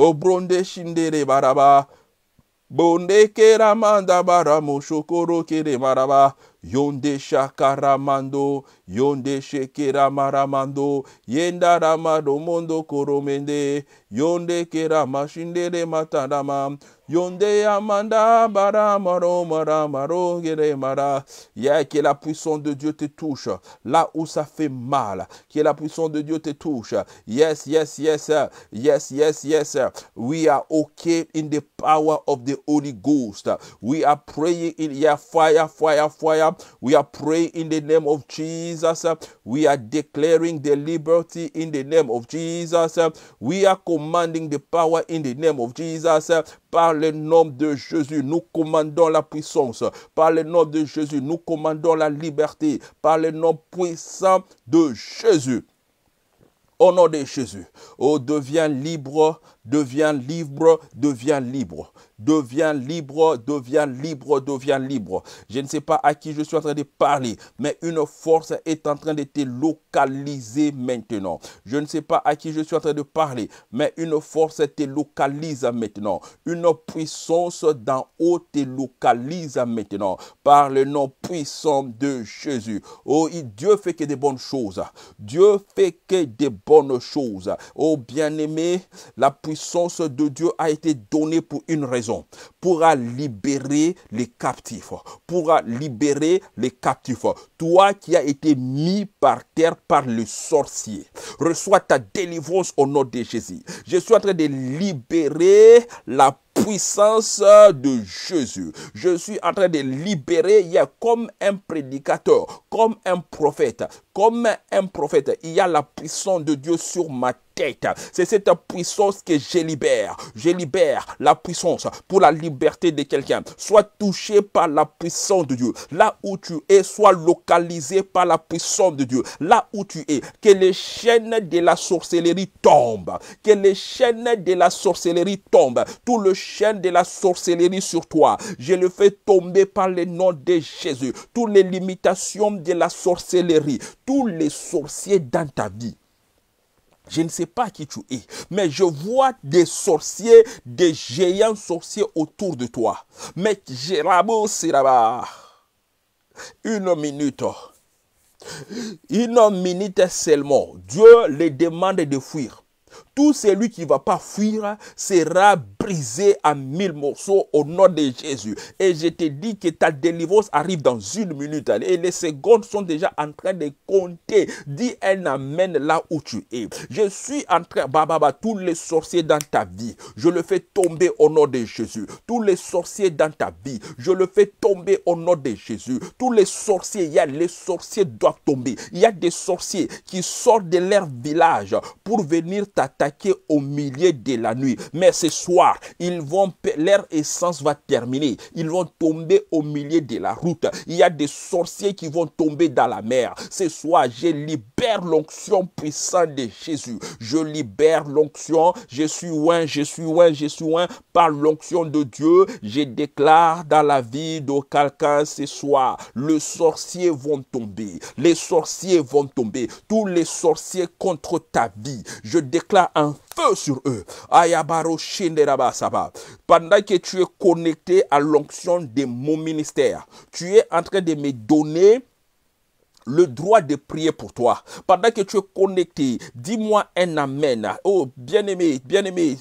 obronde shindere baraba bonde keramanda bara moshokoro kere maraba yonde shakaramando yonde shekiramaramando yendaramado mondo koromende yonde keramashindere matarama Yonde amanda bara maro mara maro gere mara. Yeah, que la puissance de Dieu te touche là où ça fait mal. Que la puissance de Dieu te touche. Yes, yes, yes, yes, yes, yes. We are okay in the power of the Holy Ghost. We are praying in yeah, fire, fire, fire. We are praying in the name of Jesus. We are declaring the liberty in the name of Jesus. We are commanding the power in the name of Jesus. Par le nom de Jésus, nous commandons la puissance. Par le nom de Jésus, nous commandons la liberté. Par le nom puissant de Jésus. Au nom de Jésus, on devient libre Devient libre, devient libre, Devient libre, deviens libre, devient libre. Je ne sais pas à qui je suis en train de parler, mais une force est en train de te localiser maintenant. Je ne sais pas à qui je suis en train de parler, mais une force te localise maintenant. Une puissance d'en haut te localise maintenant par le nom puissant de Jésus. Oh, Dieu fait que des bonnes choses. Dieu fait que des bonnes choses. Oh, bien-aimé, la puissance sens de Dieu a été donné pour une raison, pour libérer les captifs, pour libérer les captifs toi qui as été mis par terre par le sorcier, reçois ta délivrance au nom de Jésus. Je suis en train de libérer la puissance de Jésus. Je suis en train de libérer, il y a comme un prédicateur, comme un prophète, comme un prophète, il y a la puissance de Dieu sur ma tête. C'est cette puissance que je libère. Je libère la puissance pour la liberté de quelqu'un. Sois touché par la puissance de Dieu. Là où tu es, sois localisé localisé par la puissance de Dieu, là où tu es, que les chaînes de la sorcellerie tombent, que les chaînes de la sorcellerie tombent, tout le chaîne de la sorcellerie sur toi, je le fais tomber par le nom de Jésus, toutes les limitations de la sorcellerie, tous les sorciers dans ta vie. Je ne sais pas qui tu es, mais je vois des sorciers, des géants sorciers autour de toi. Mais Jérabo bas une minute. Une minute seulement. Dieu les demande de fuir. Tout celui qui ne va pas fuir sera brisé à mille morceaux au nom de Jésus. Et je te dis que ta délivrance arrive dans une minute. Et les secondes sont déjà en train de compter. Dis un amène là où tu es. Je suis en train, baba bah, tous les sorciers dans ta vie, je le fais tomber au nom de Jésus. Tous les sorciers dans ta vie, je le fais tomber au nom de Jésus. Tous les sorciers, il y a les sorciers doivent tomber. Il y a des sorciers qui sortent de leur village pour venir t'attaquer au milieu de la nuit. Mais ce soir, ils vont, leur essence va terminer. Ils vont tomber au milieu de la route. Il y a des sorciers qui vont tomber dans la mer. C'est soit je libère l'onction puissante de Jésus. Je libère l'onction. Je suis un, je suis un, je suis un. Par l'onction de Dieu, je déclare dans la vie de quelqu'un ce soir, les sorciers vont tomber. Les sorciers vont tomber. Tous les sorciers contre ta vie. Je déclare un sur eux. Pendant que tu es connecté à l'onction de mon ministère, tu es en train de me donner le droit de prier pour toi. Pendant que tu es connecté, dis-moi un amen. Oh, bien-aimé, bien-aimé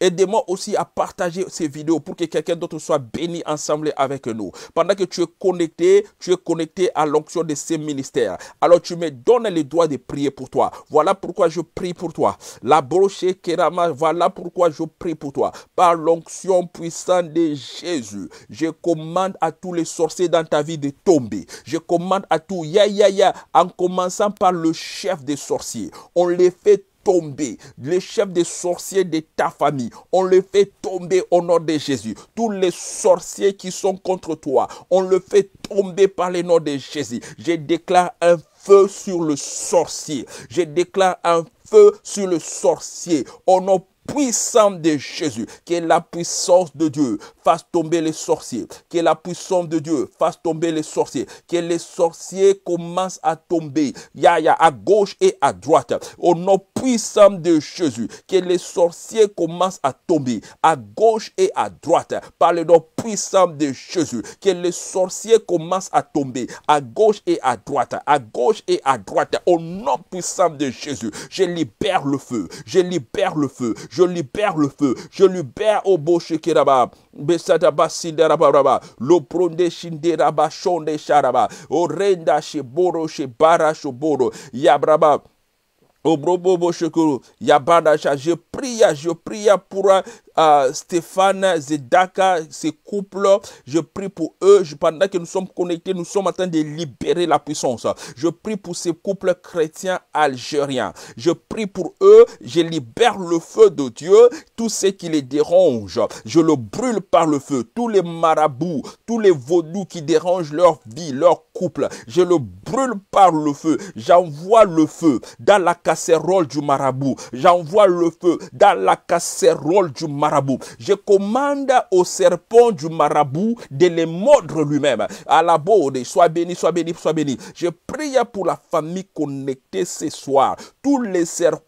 aidez moi aussi à partager ces vidéos pour que quelqu'un d'autre soit béni ensemble avec nous. Pendant que tu es connecté, tu es connecté à l'onction de ces ministères. Alors tu me donnes les droit de prier pour toi. Voilà pourquoi je prie pour toi. La brochée Kerama, voilà pourquoi je prie pour toi. Par l'onction puissante de Jésus, je commande à tous les sorciers dans ta vie de tomber. Je commande à tout, ya, ya, ya, en commençant par le chef des sorciers. On les fait tomber. Les chefs des sorciers de ta famille, on le fait tomber au nom de Jésus. Tous les sorciers qui sont contre toi, on le fait tomber par le nom de Jésus. Je déclare un feu sur le sorcier. Je déclare un feu sur le sorcier puissance de Jésus, que la puissance de Dieu fasse tomber les sorciers, que la puissance de Dieu fasse tomber les sorciers, que les sorciers commencent à tomber, yaya, à gauche et à droite, au nom puissant de Jésus, que les sorciers commencent à tomber, à gauche et à droite, par le nom puissant de Jésus, que les sorciers commencent à tomber, à gauche et à droite, à gauche et à droite, au nom puissant de Jésus, je libère le feu, je libère le feu, je libère le feu. Je libère oh, au Bochekeraba. Besadaba Sidarabaraba. des Shinderaba Shonde Sharaba. Orenda Sheboro Shebara Shoboro. Yabraba. brobo Shekuru. Yabana Je prie, je prie pour Stéphane, Zedaka, ces couples. Je prie pour eux. Je, pendant que nous sommes connectés, nous sommes en train de libérer la puissance. Je prie pour ces couples chrétiens algériens. Je prie pour eux. Je libère le feu de Dieu. Tout ce qui les dérange, je le brûle par le feu. Tous les marabouts, tous les vaudous qui dérangent leur vie, leur couple, je le brûle par le feu. J'envoie le feu dans la casserole du marabout. J'envoie le feu dans la casserole du marabout je commande au serpent du marabout de les mordre lui-même. À la sois béni, sois béni, sois béni. Je prie pour la famille connectée ce soir. Tous les serpents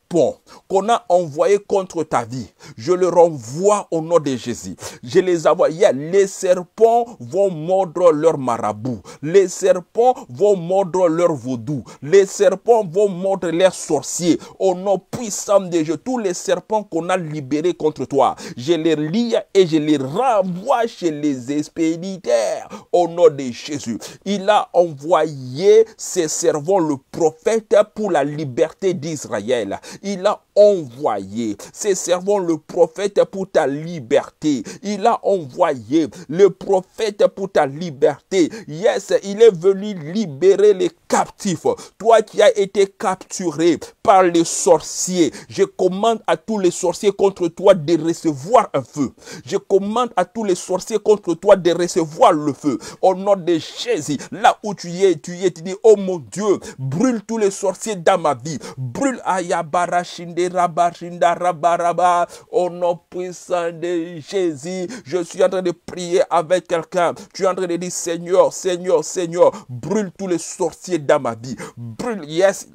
qu'on a envoyés contre ta vie, je les renvoie au nom de Jésus. Je les envoie. Les serpents vont mordre leur marabout. Les serpents vont mordre leur vaudou. Les serpents vont mordre leurs sorciers. Au nom puissant de Dieu, tous les serpents qu'on a libérés contre toi, je les lis et je les renvoie chez les expéditeurs au nom de Jésus. Il a envoyé ses servants, le prophète, pour la liberté d'Israël. Il a envoyé. C'est servant le prophète pour ta liberté. Il a envoyé le prophète pour ta liberté. Yes, il est venu libérer les captifs. Toi qui as été capturé par les sorciers, je commande à tous les sorciers contre toi de recevoir un feu. Je commande à tous les sorciers contre toi de recevoir le feu. Au nom de Jésus, là où tu es, tu es, tu dis, oh mon Dieu, brûle tous les sorciers dans ma vie. Brûle Ayabarachinde rabaraba. Au nom puissant de Jésus, je suis en train de prier avec quelqu'un. Tu es en train de dire, Seigneur, Seigneur, Seigneur, brûle tous les sorciers dans ma vie. Brûle, yes.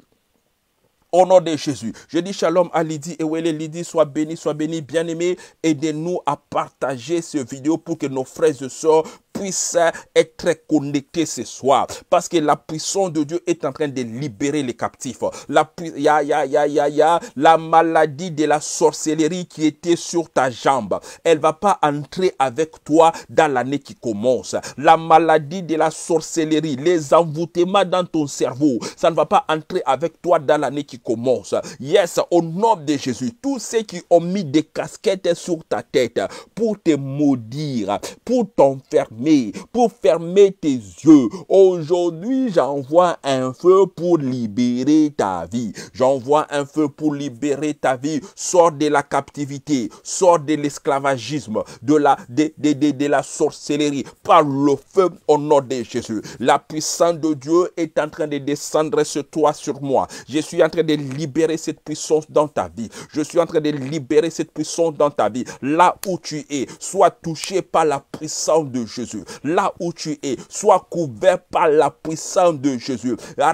Au nom de Jésus. Je dis shalom à Lydie et Wele. Lydie, sois béni, sois béni, bien-aimé. Aidez-nous à partager ce vidéo pour que nos frères et sœurs puisse être connecté ce soir. Parce que la puissance de Dieu est en train de libérer les captifs. La, y la maladie de la sorcellerie qui était sur ta jambe, elle va pas entrer avec toi dans l'année qui commence. La maladie de la sorcellerie, les envoûtements dans ton cerveau, ça ne va pas entrer avec toi dans l'année qui commence. Yes, au nom de Jésus, tous ceux qui ont mis des casquettes sur ta tête pour te maudire, pour t'enfermer, pour fermer tes yeux. Aujourd'hui, j'envoie un feu pour libérer ta vie. J'envoie un feu pour libérer ta vie. Sors de la captivité, sors de l'esclavagisme, de la, de la sorcellerie, par le feu au nom de Jésus. La puissance de Dieu est en train de descendre sur toi, sur moi. Je suis en train de libérer cette puissance dans ta vie. Je suis en train de libérer cette puissance dans ta vie. Là où tu es, sois touché par la puissance de Jésus. Là où tu es, sois couvert par la puissance de Jésus. La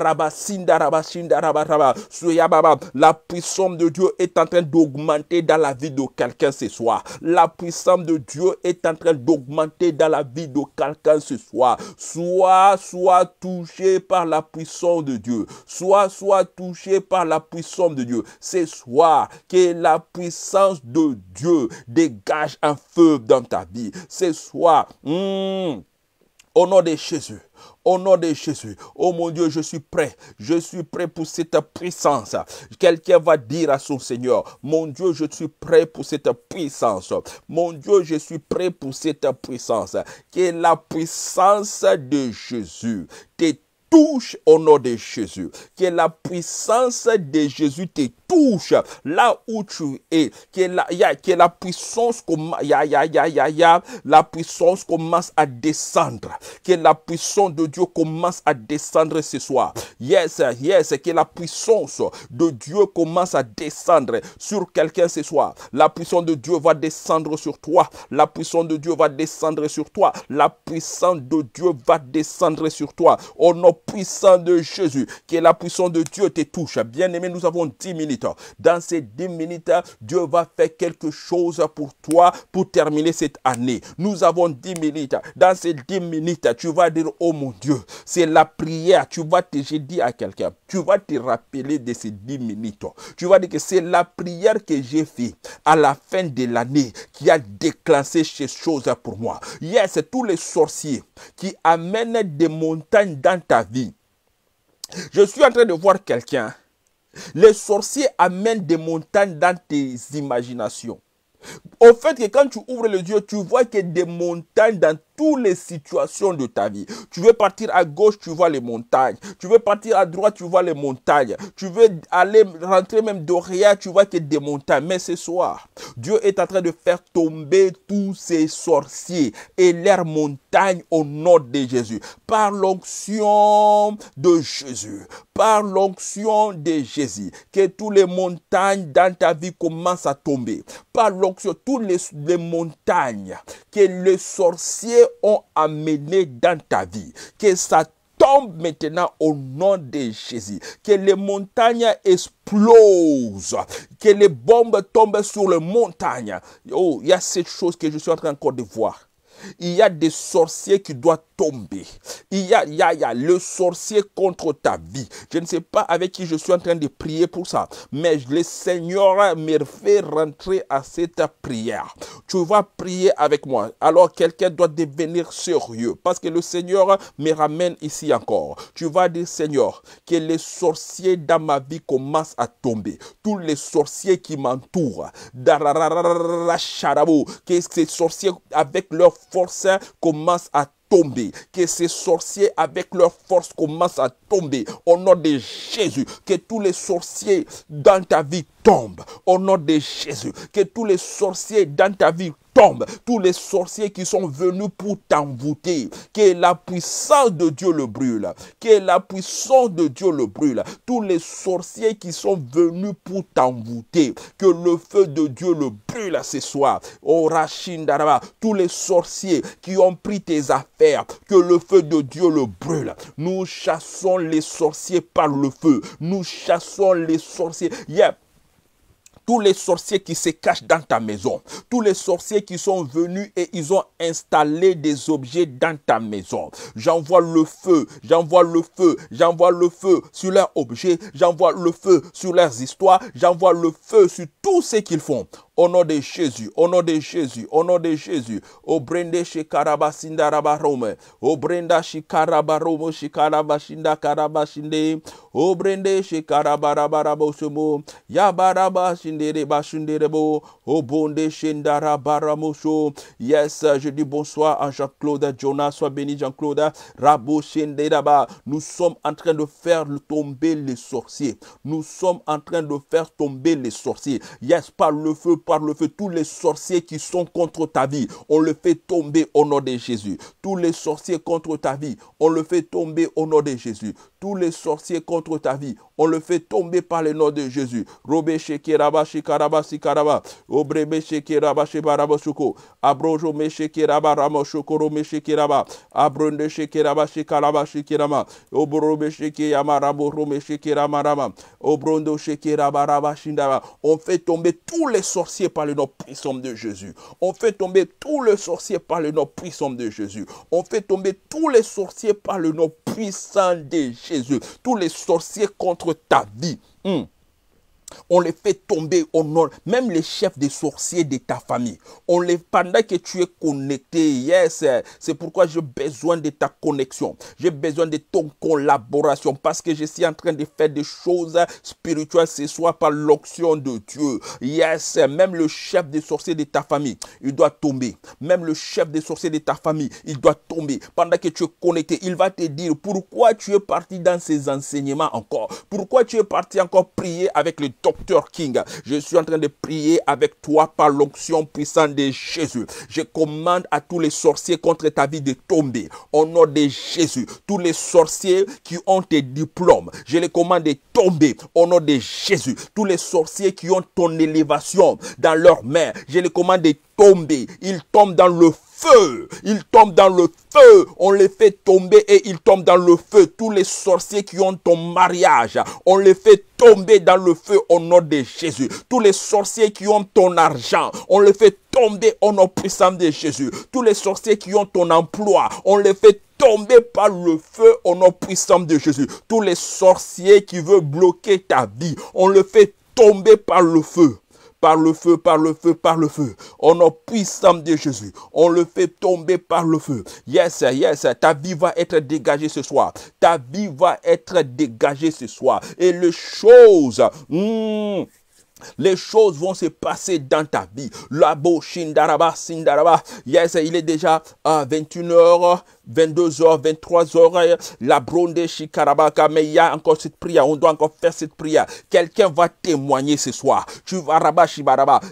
puissance de Dieu est en train d'augmenter dans la vie de quelqu'un ce soir. La puissance de Dieu est en train d'augmenter dans la vie de quelqu'un ce soir. Sois, sois touché par la puissance de Dieu. Sois, sois touché par la puissance de Dieu. C'est soit que la puissance de Dieu dégage un feu dans ta vie. C'est soir, hmm, au nom de Jésus. Au nom de Jésus. Oh mon Dieu, je suis prêt. Je suis prêt pour cette puissance. Quelqu'un va dire à son Seigneur, mon Dieu, je suis prêt pour cette puissance. Mon Dieu, je suis prêt pour cette puissance. Que la puissance de Jésus te touche au nom de Jésus. Que la puissance de Jésus te touche là où tu es, que la, la puissance commence, la puissance commence à descendre, que la puissance de Dieu commence à descendre ce soir. Yes, yes, que la puissance de Dieu commence à descendre sur quelqu'un ce soir. La puissance de Dieu va descendre sur toi. La puissance de Dieu va descendre sur toi. La puissance de Dieu va descendre sur toi. Au nom puissant de Jésus, que la puissance de Dieu te touche. Bien aimé, nous avons 10 minutes. Dans ces 10 minutes, Dieu va faire quelque chose pour toi pour terminer cette année. Nous avons 10 minutes. Dans ces 10 minutes, tu vas dire, oh mon Dieu, c'est la prière. Tu vas te, j'ai dit à quelqu'un, tu vas te rappeler de ces 10 minutes. Tu vas dire que c'est la prière que j'ai faite à la fin de l'année qui a déclenché ces choses pour moi. Yes, tous les sorciers qui amènent des montagnes dans ta vie. Je suis en train de voir quelqu'un les sorciers amènent des montagnes dans tes imaginations. Au fait que quand tu ouvres les yeux, tu vois que des montagnes dans toutes les situations de ta vie. Tu veux partir à gauche, tu vois les montagnes. Tu veux partir à droite, tu vois les montagnes. Tu veux aller rentrer même rien, tu vois qu'il y a des montagnes. Mais ce soir, Dieu est en train de faire tomber tous ces sorciers et leurs montagnes au nom de Jésus. Par l'onction de Jésus, par l'onction de Jésus, que toutes les montagnes dans ta vie commencent à tomber. Par l'onction, toutes les, les montagnes que les sorciers ont amené dans ta vie, que ça tombe maintenant au nom de Jésus. Que les montagnes explosent. Que les bombes tombent sur les montagnes. Oh, il y a cette chose que je suis en train encore de voir il y a des sorciers qui doivent tomber. Il y a, il y a, le sorcier contre ta vie. Je ne sais pas avec qui je suis en train de prier pour ça, mais le Seigneur me fait rentrer à cette prière. Tu vas prier avec moi. Alors quelqu'un doit devenir sérieux parce que le Seigneur me ramène ici encore. Tu vas dire Seigneur que les sorciers dans ma vie commencent à tomber. Tous les sorciers qui m'entourent, que ces sorciers avec leur commence à tomber, que ces sorciers avec leur force commencent à tomber. Au nom de Jésus, que tous les sorciers dans ta vie tombe au nom de Jésus. Que tous les sorciers dans ta vie tombent, tous les sorciers qui sont venus pour t'envoûter, que la puissance de Dieu le brûle, que la puissance de Dieu le brûle, tous les sorciers qui sont venus pour t'envoûter, que le feu de Dieu le brûle ce soir, oh, d'Araba, tous les sorciers qui ont pris tes affaires, que le feu de Dieu le brûle. Nous chassons les sorciers par le feu, nous chassons les sorciers. Yep tous les sorciers qui se cachent dans ta maison, tous les sorciers qui sont venus et ils ont installé des objets dans ta maison. J'envoie le feu, j'envoie le feu, j'envoie le feu sur leurs objets, j'envoie le feu sur leurs histoires, j'envoie le feu sur tout ce qu'ils font. Au nom de Jésus, au nom de Jésus, au nom de Jésus. Au brende shikaraba Au Yes, je dis bonsoir à Jean-Claude Jonas. Sois béni Jean-Claude. Rabo ba. Nous sommes en train de faire tomber les sorciers. Nous sommes en train de faire tomber les sorciers. Yes, par le feu, par le feu. Tous les sorciers qui sont contre ta vie, on le fait tomber au nom de Jésus. Tous les sorciers contre ta vie, on le fait tomber au nom de Jésus tous les sorciers contre ta vie. On le fait tomber par le nom de Jésus. Robe shekeraba shikaraba sikaraba. Obrebe shekeraba shebaraba Abrojo me shekeraba ramo shokoro me shekeraba. Abronde shekeraba Obro shikirama. Obrobe shekeyama rabo rome shekerama rama. Obrondo On fait tomber tous les sorciers par le nom puissant de Jésus. On fait tomber tous les sorciers par le nom puissant de Jésus. On fait tomber tous les sorciers par le nom puissant de Jésus tous les sorciers contre ta vie. Hmm. On les fait tomber au nord, même les chefs des sorciers de ta famille. On les, pendant que tu es connecté, yes, c'est pourquoi j'ai besoin de ta connexion. J'ai besoin de ton collaboration parce que je suis en train de faire des choses spirituelles ce soit par l'option de Dieu. Yes, même le chef des sorciers de ta famille, il doit tomber. Même le chef des sorciers de ta famille, il doit tomber. Pendant que tu es connecté, il va te dire pourquoi tu es parti dans ces enseignements encore. Pourquoi tu es parti encore prier avec le Docteur King. Je suis en train de prier avec toi par l'onction puissante de Jésus. Je commande à tous les sorciers contre ta vie de tomber. Au nom de Jésus, tous les sorciers qui ont tes diplômes, je les commande de tomber. Au nom de Jésus, tous les sorciers qui ont ton élévation dans leurs mains, je les commande de tomber. Ils tombent dans le feu. Ils tombent dans le feu. On les fait tomber et ils tombent dans le feu. Tous les sorciers qui ont ton mariage, on les fait tomber dans le feu au nom de Jésus. Tous les sorciers qui ont ton argent, on les fait tomber au nom puissant de Jésus. Tous les sorciers qui ont ton emploi, on les fait tomber par le feu au nom puissant de Jésus. Tous les sorciers qui veulent bloquer ta vie, on les fait tomber par le feu par le feu, par le feu, par le feu. On a puissant de Jésus, on le fait tomber par le feu. Yes, yes, ta vie va être dégagée ce soir. Ta vie va être dégagée ce soir. Et les choses... Hmm, les choses vont se passer dans ta vie. Labo Shindaraba Sindaraba. Yes, il est déjà à 21h. 22h, euh, 23h, la bronde Shikarabaka Mais il y a encore cette prière. On doit encore faire cette prière. Quelqu'un va témoigner ce soir. Tu vas rabat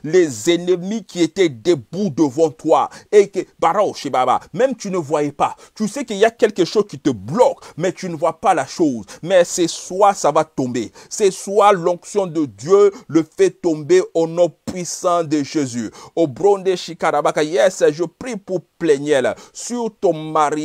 Les ennemis qui étaient debout devant toi et que baro shibaba. Même tu ne voyais pas. Tu sais qu'il y a quelque chose qui te bloque, mais tu ne vois pas la chose. Mais c'est soit ça va tomber. C'est soit l'onction de Dieu le fait tomber au nom puissant de Jésus. Au bronde Shikarabaka Yes, je prie pour Pléniel sur ton mari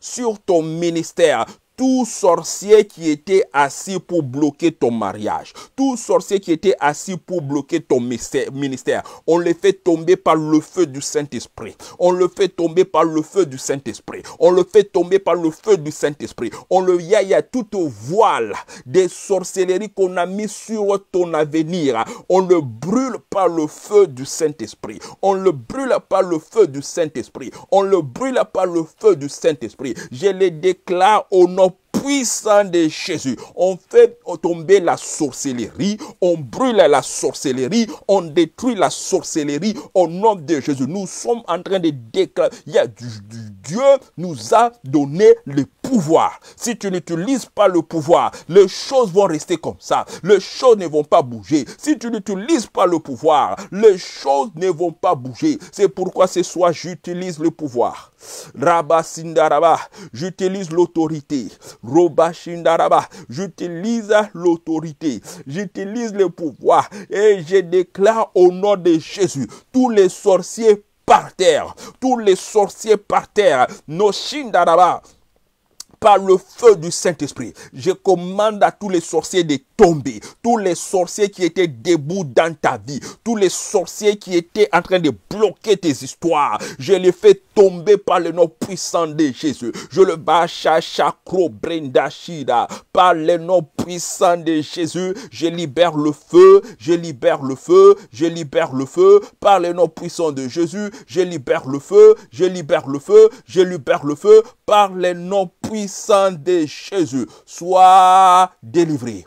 sur ton ministère, tout sorcier qui était assis pour bloquer ton mariage, tout sorcier qui était assis pour bloquer ton ministère, on le fait tomber par le feu du Saint-Esprit. On le fait tomber par le feu du Saint-Esprit. On le fait tomber par le feu du Saint-Esprit. On le y tout au voile des sorcelleries qu'on a mis sur ton avenir. On le brûle par le feu du Saint-Esprit. On le brûle par le feu du Saint-Esprit. On le brûle par le feu du Saint-Esprit. Je les déclare au nom puissant de Jésus. On fait tomber la sorcellerie, on brûle la sorcellerie, on détruit la sorcellerie au nom de Jésus. Nous sommes en train de déclarer, Dieu nous a donné le si tu n'utilises pas le pouvoir, les choses vont rester comme ça. Les choses ne vont pas bouger. Si tu n'utilises pas le pouvoir, les choses ne vont pas bouger. C'est pourquoi ce soir, j'utilise le pouvoir. Rabba Sindaraba, j'utilise l'autorité. Roba Sindaraba, j'utilise l'autorité. J'utilise le pouvoir. Et je déclare au nom de Jésus, tous les sorciers par terre. Tous les sorciers par terre. Nos Shindaraba par le feu du Saint-Esprit. Je commande à tous les sorciers de tomber, tous les sorciers qui étaient debout dans ta vie, tous les sorciers qui étaient en train de bloquer tes histoires. Je les fais tomber par le nom puissant de Jésus. Je le chaque chacro brendashida. Par le nom puissant de Jésus, je libère le feu, je libère le feu, je libère le feu. Par le nom puissant de Jésus, je libère le feu, je libère le feu, je libère le feu. Par le nom puissant Saint de Jésus, soit délivré.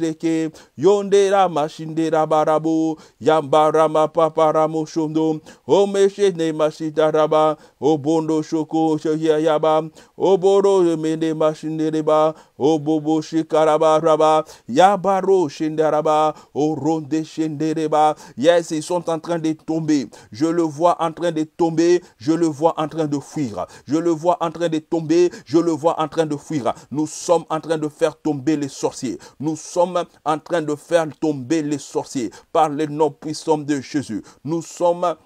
leke yondera au barabo yambara mapapara o meshe ne o obondo shoko shoyaba oboro mene mashindereba d'araba shikaraba raba yabaro shindaraba oronde shindereba yes ils sont en train de tomber je le vois en train de tomber je le vois en train de fuir je le vois en train de tomber je le vois en train de fuir nous sommes en train de faire tomber les sorciers nous sommes en train de faire tomber les sorciers par les noms puissants de Jésus. Nous sommes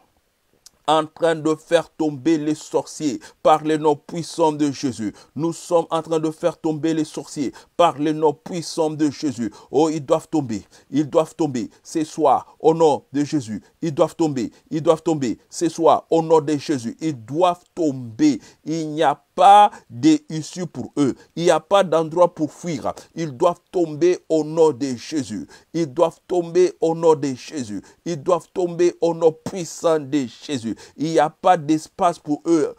en train de faire tomber les sorciers par les noms puissants de Jésus. Nous sommes en train de faire tomber les sorciers par les noms puissants de Jésus. Oh, ils doivent tomber. Ils doivent tomber. Ce soir, au nom de Jésus, ils doivent tomber. Ils doivent tomber. Ce soir, au nom de Jésus, ils doivent tomber. Il n'y a pas d'issue pour eux. Il n'y a pas d'endroit pour fuir. Ils doivent tomber au nom de Jésus. Ils doivent tomber au nom de Jésus. Ils doivent tomber au nom puissant de Jésus. Il n'y a pas d'espace pour eux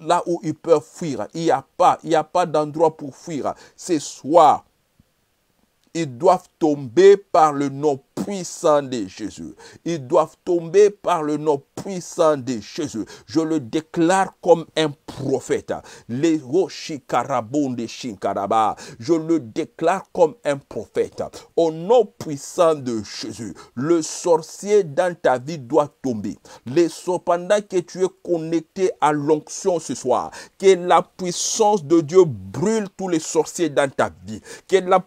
là où ils peuvent fuir. Il n'y a pas, il n'y a pas d'endroit pour fuir. c'est soit ils doivent tomber par le nom puissant de Jésus. Ils doivent tomber par le nom puissant de Jésus. Je le déclare comme un prophète. Les de Shinkaraba. Je le déclare comme un prophète. Au nom puissant de Jésus, le sorcier dans ta vie doit tomber. Les pendant que tu es connecté à l'onction ce soir, que la puissance de Dieu brûle tous les sorciers dans ta vie. Que la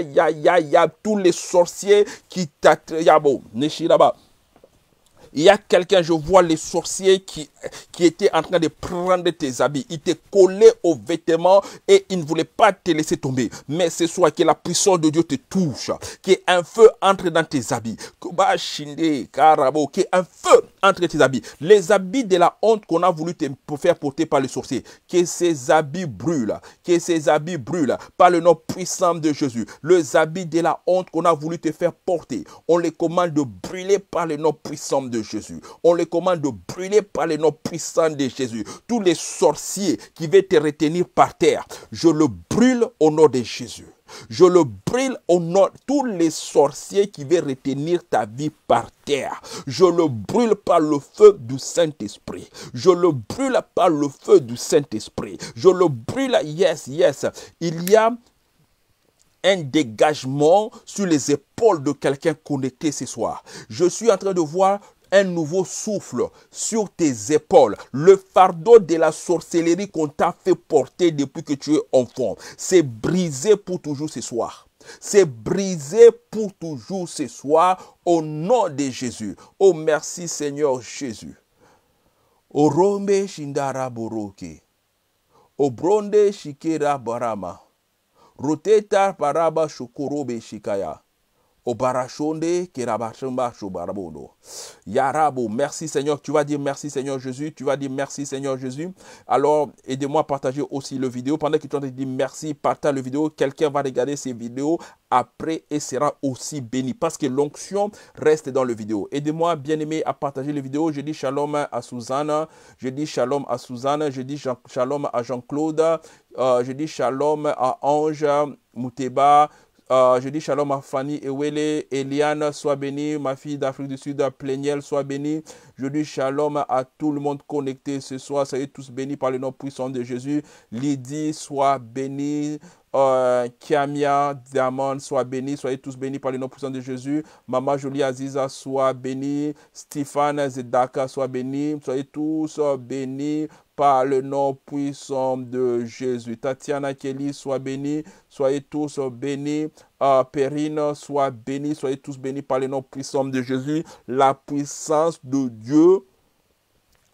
ya, ya, tous les sorciers qui Yabo, Il y a quelqu'un, je vois les sorciers qui, qui étaient en train de prendre tes habits. Ils te collés aux vêtements et ils ne voulaient pas te laisser tomber. Mais ce soir, que la puissance de Dieu te touche, que un feu entre dans tes habits. Karabo, que un feu entre tes habits. Les habits de la honte qu'on a voulu te faire porter par les sorciers, Que ces habits brûlent. Que ces habits brûlent par le nom puissant de Jésus. Les habits de la honte qu'on a voulu te faire porter. On les commande de brûler par le nom puissant de Jésus. On les commande de brûler par le nom puissant de Jésus. Tous les sorciers qui veulent te retenir par terre, je le brûle au nom de Jésus. Je le brûle au nord. Tous les sorciers qui veulent retenir ta vie par terre, je le brûle par le feu du Saint-Esprit. Je le brûle par le feu du Saint-Esprit. Je le brûle, yes, yes. Il y a un dégagement sur les épaules de quelqu'un connecté ce soir. Je suis en train de voir un nouveau souffle sur tes épaules. Le fardeau de la sorcellerie qu'on t'a fait porter depuis que tu es enfant, c'est brisé pour toujours ce soir. C'est brisé pour toujours ce soir au nom de Jésus. Oh merci Seigneur Jésus. Orombe oh, shindara boroke. Oh, barama. Roteta Yarabo, merci Seigneur. Tu vas dire merci Seigneur Jésus. Tu vas dire merci Seigneur Jésus. Alors, aidez-moi à partager aussi le vidéo. Pendant que tu as dit merci, partage le vidéo. Quelqu'un va regarder ces vidéos après et sera aussi béni parce que l'onction reste dans le vidéo. Aidez-moi, bien-aimé, à partager le vidéo. Je dis shalom à Suzanne. Je dis shalom à Suzanne. Je dis shalom à Jean-Claude. Euh, je dis shalom à Ange Mouteba. Euh, je dis shalom à Fanny Ewele, Eliane, sois bénie, ma fille d'Afrique du Sud, Pléniel, sois bénie. Je dis shalom à tout le monde connecté ce soir. Soyez tous bénis par le nom puissant de Jésus. Lydie, sois bénie. Euh, Kiamia, Diamond, sois bénie, soyez tous bénis par le nom puissant de Jésus. Maman Jolie Aziza, sois bénie. Stéphane Zedaka, sois bénie, Soyez tous euh, bénis par le nom puissant de Jésus. Tatiana Kelly, soit bénie, soyez tous bénis. à ah, Perrine, sois bénie, soyez tous bénis par le nom puissant de Jésus. La puissance de Dieu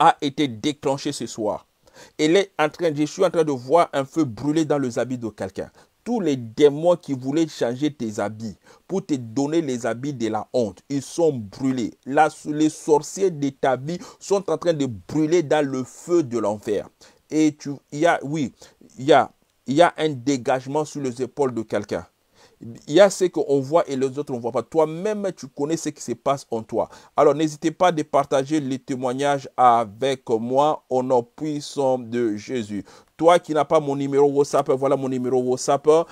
a été déclenchée ce soir. Elle est en train, je suis en train de voir un feu brûler dans les habits de quelqu'un tous les démons qui voulaient changer tes habits pour te donner les habits de la honte, ils sont brûlés. Là, les sorciers de ta vie sont en train de brûler dans le feu de l'enfer. Et tu, y a, oui, il y a, il y a un dégagement sur les épaules de quelqu'un. Il y a ce qu'on voit et les autres on ne voit pas. Toi-même, tu connais ce qui se passe en toi. Alors, n'hésitez pas de partager les témoignages avec moi au nom puissant de Jésus. Toi qui n'as pas mon numéro WhatsApp, voilà mon numéro WhatsApp. Euh,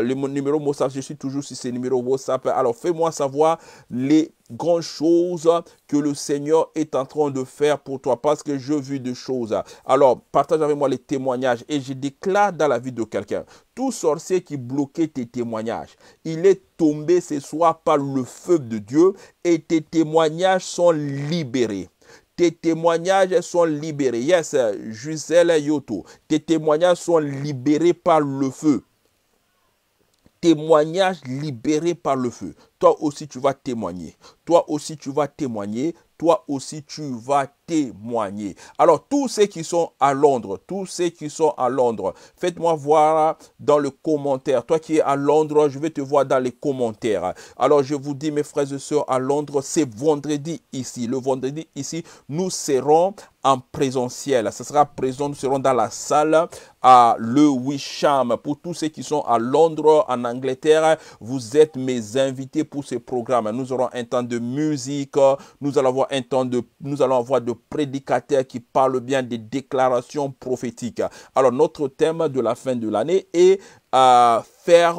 le numéro WhatsApp, je suis toujours sur ce numéro WhatsApp. Alors fais-moi savoir les grandes choses que le Seigneur est en train de faire pour toi parce que je vis des choses. Alors, partage avec moi les témoignages et je déclare dans la vie de quelqu'un, tout sorcier qui bloquait tes témoignages, il est tombé ce soir par le feu de Dieu et tes témoignages sont libérés. Tes témoignages sont libérés. Yes, et Yoto. Tes témoignages sont libérés par le feu. Témoignages libérés par le feu. Toi aussi, tu vas témoigner. Toi aussi, tu vas témoigner. Toi aussi, tu vas témoigner. Alors tous ceux qui sont à Londres, tous ceux qui sont à Londres, faites-moi voir dans le commentaire. Toi qui es à Londres, je vais te voir dans les commentaires. Alors je vous dis mes frères et sœurs à Londres, c'est vendredi ici. Le vendredi ici, nous serons en présentiel. Ce sera présent, nous serons dans la salle à Le Wisham. Pour tous ceux qui sont à Londres, en Angleterre, vous êtes mes invités pour ce programme. Nous aurons un temps de musique, nous allons avoir un temps de, nous allons avoir de prédicateurs qui parlent bien des déclarations prophétiques. Alors notre thème de la fin de l'année est à euh, faire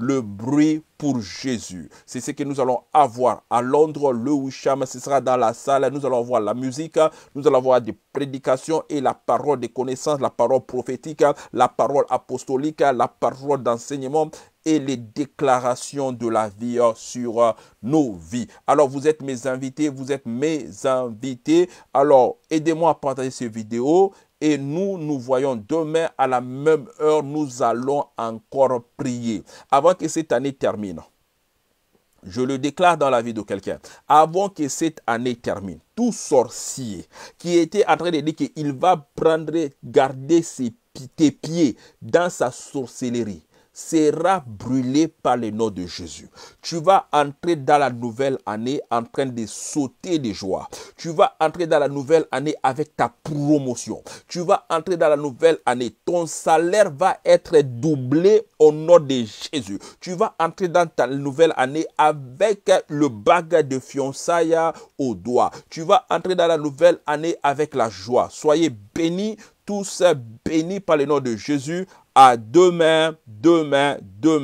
le bruit pour Jésus. C'est ce que nous allons avoir à Londres, le Wisham. Ce sera dans la salle. Nous allons avoir la musique, nous allons avoir des prédications et la parole des connaissances, la parole prophétique, la parole apostolique, la parole d'enseignement et les déclarations de la vie euh, sur euh, nos vies. Alors vous êtes mes invités, vous êtes mes invités. Alors aidez-moi à partager ces vidéos et nous nous voyons demain à la même heure. Nous allons encore prier avant que cette année termine. Je le déclare dans la vie de quelqu'un. Avant que cette année termine, tout sorcier qui était en train de dire qu'il va prendre, garder ses, pieds dans sa sorcellerie, sera brûlé par le nom de Jésus. Tu vas entrer dans la nouvelle année en train de sauter de joie. Tu vas entrer dans la nouvelle année avec ta promotion. Tu vas entrer dans la nouvelle année. Ton salaire va être doublé au nom de Jésus. Tu vas entrer dans ta nouvelle année avec le bague de fiançailles au doigt. Tu vas entrer dans la nouvelle année avec la joie. Soyez bénis, tous bénis par le nom de Jésus à demain, demain, demain.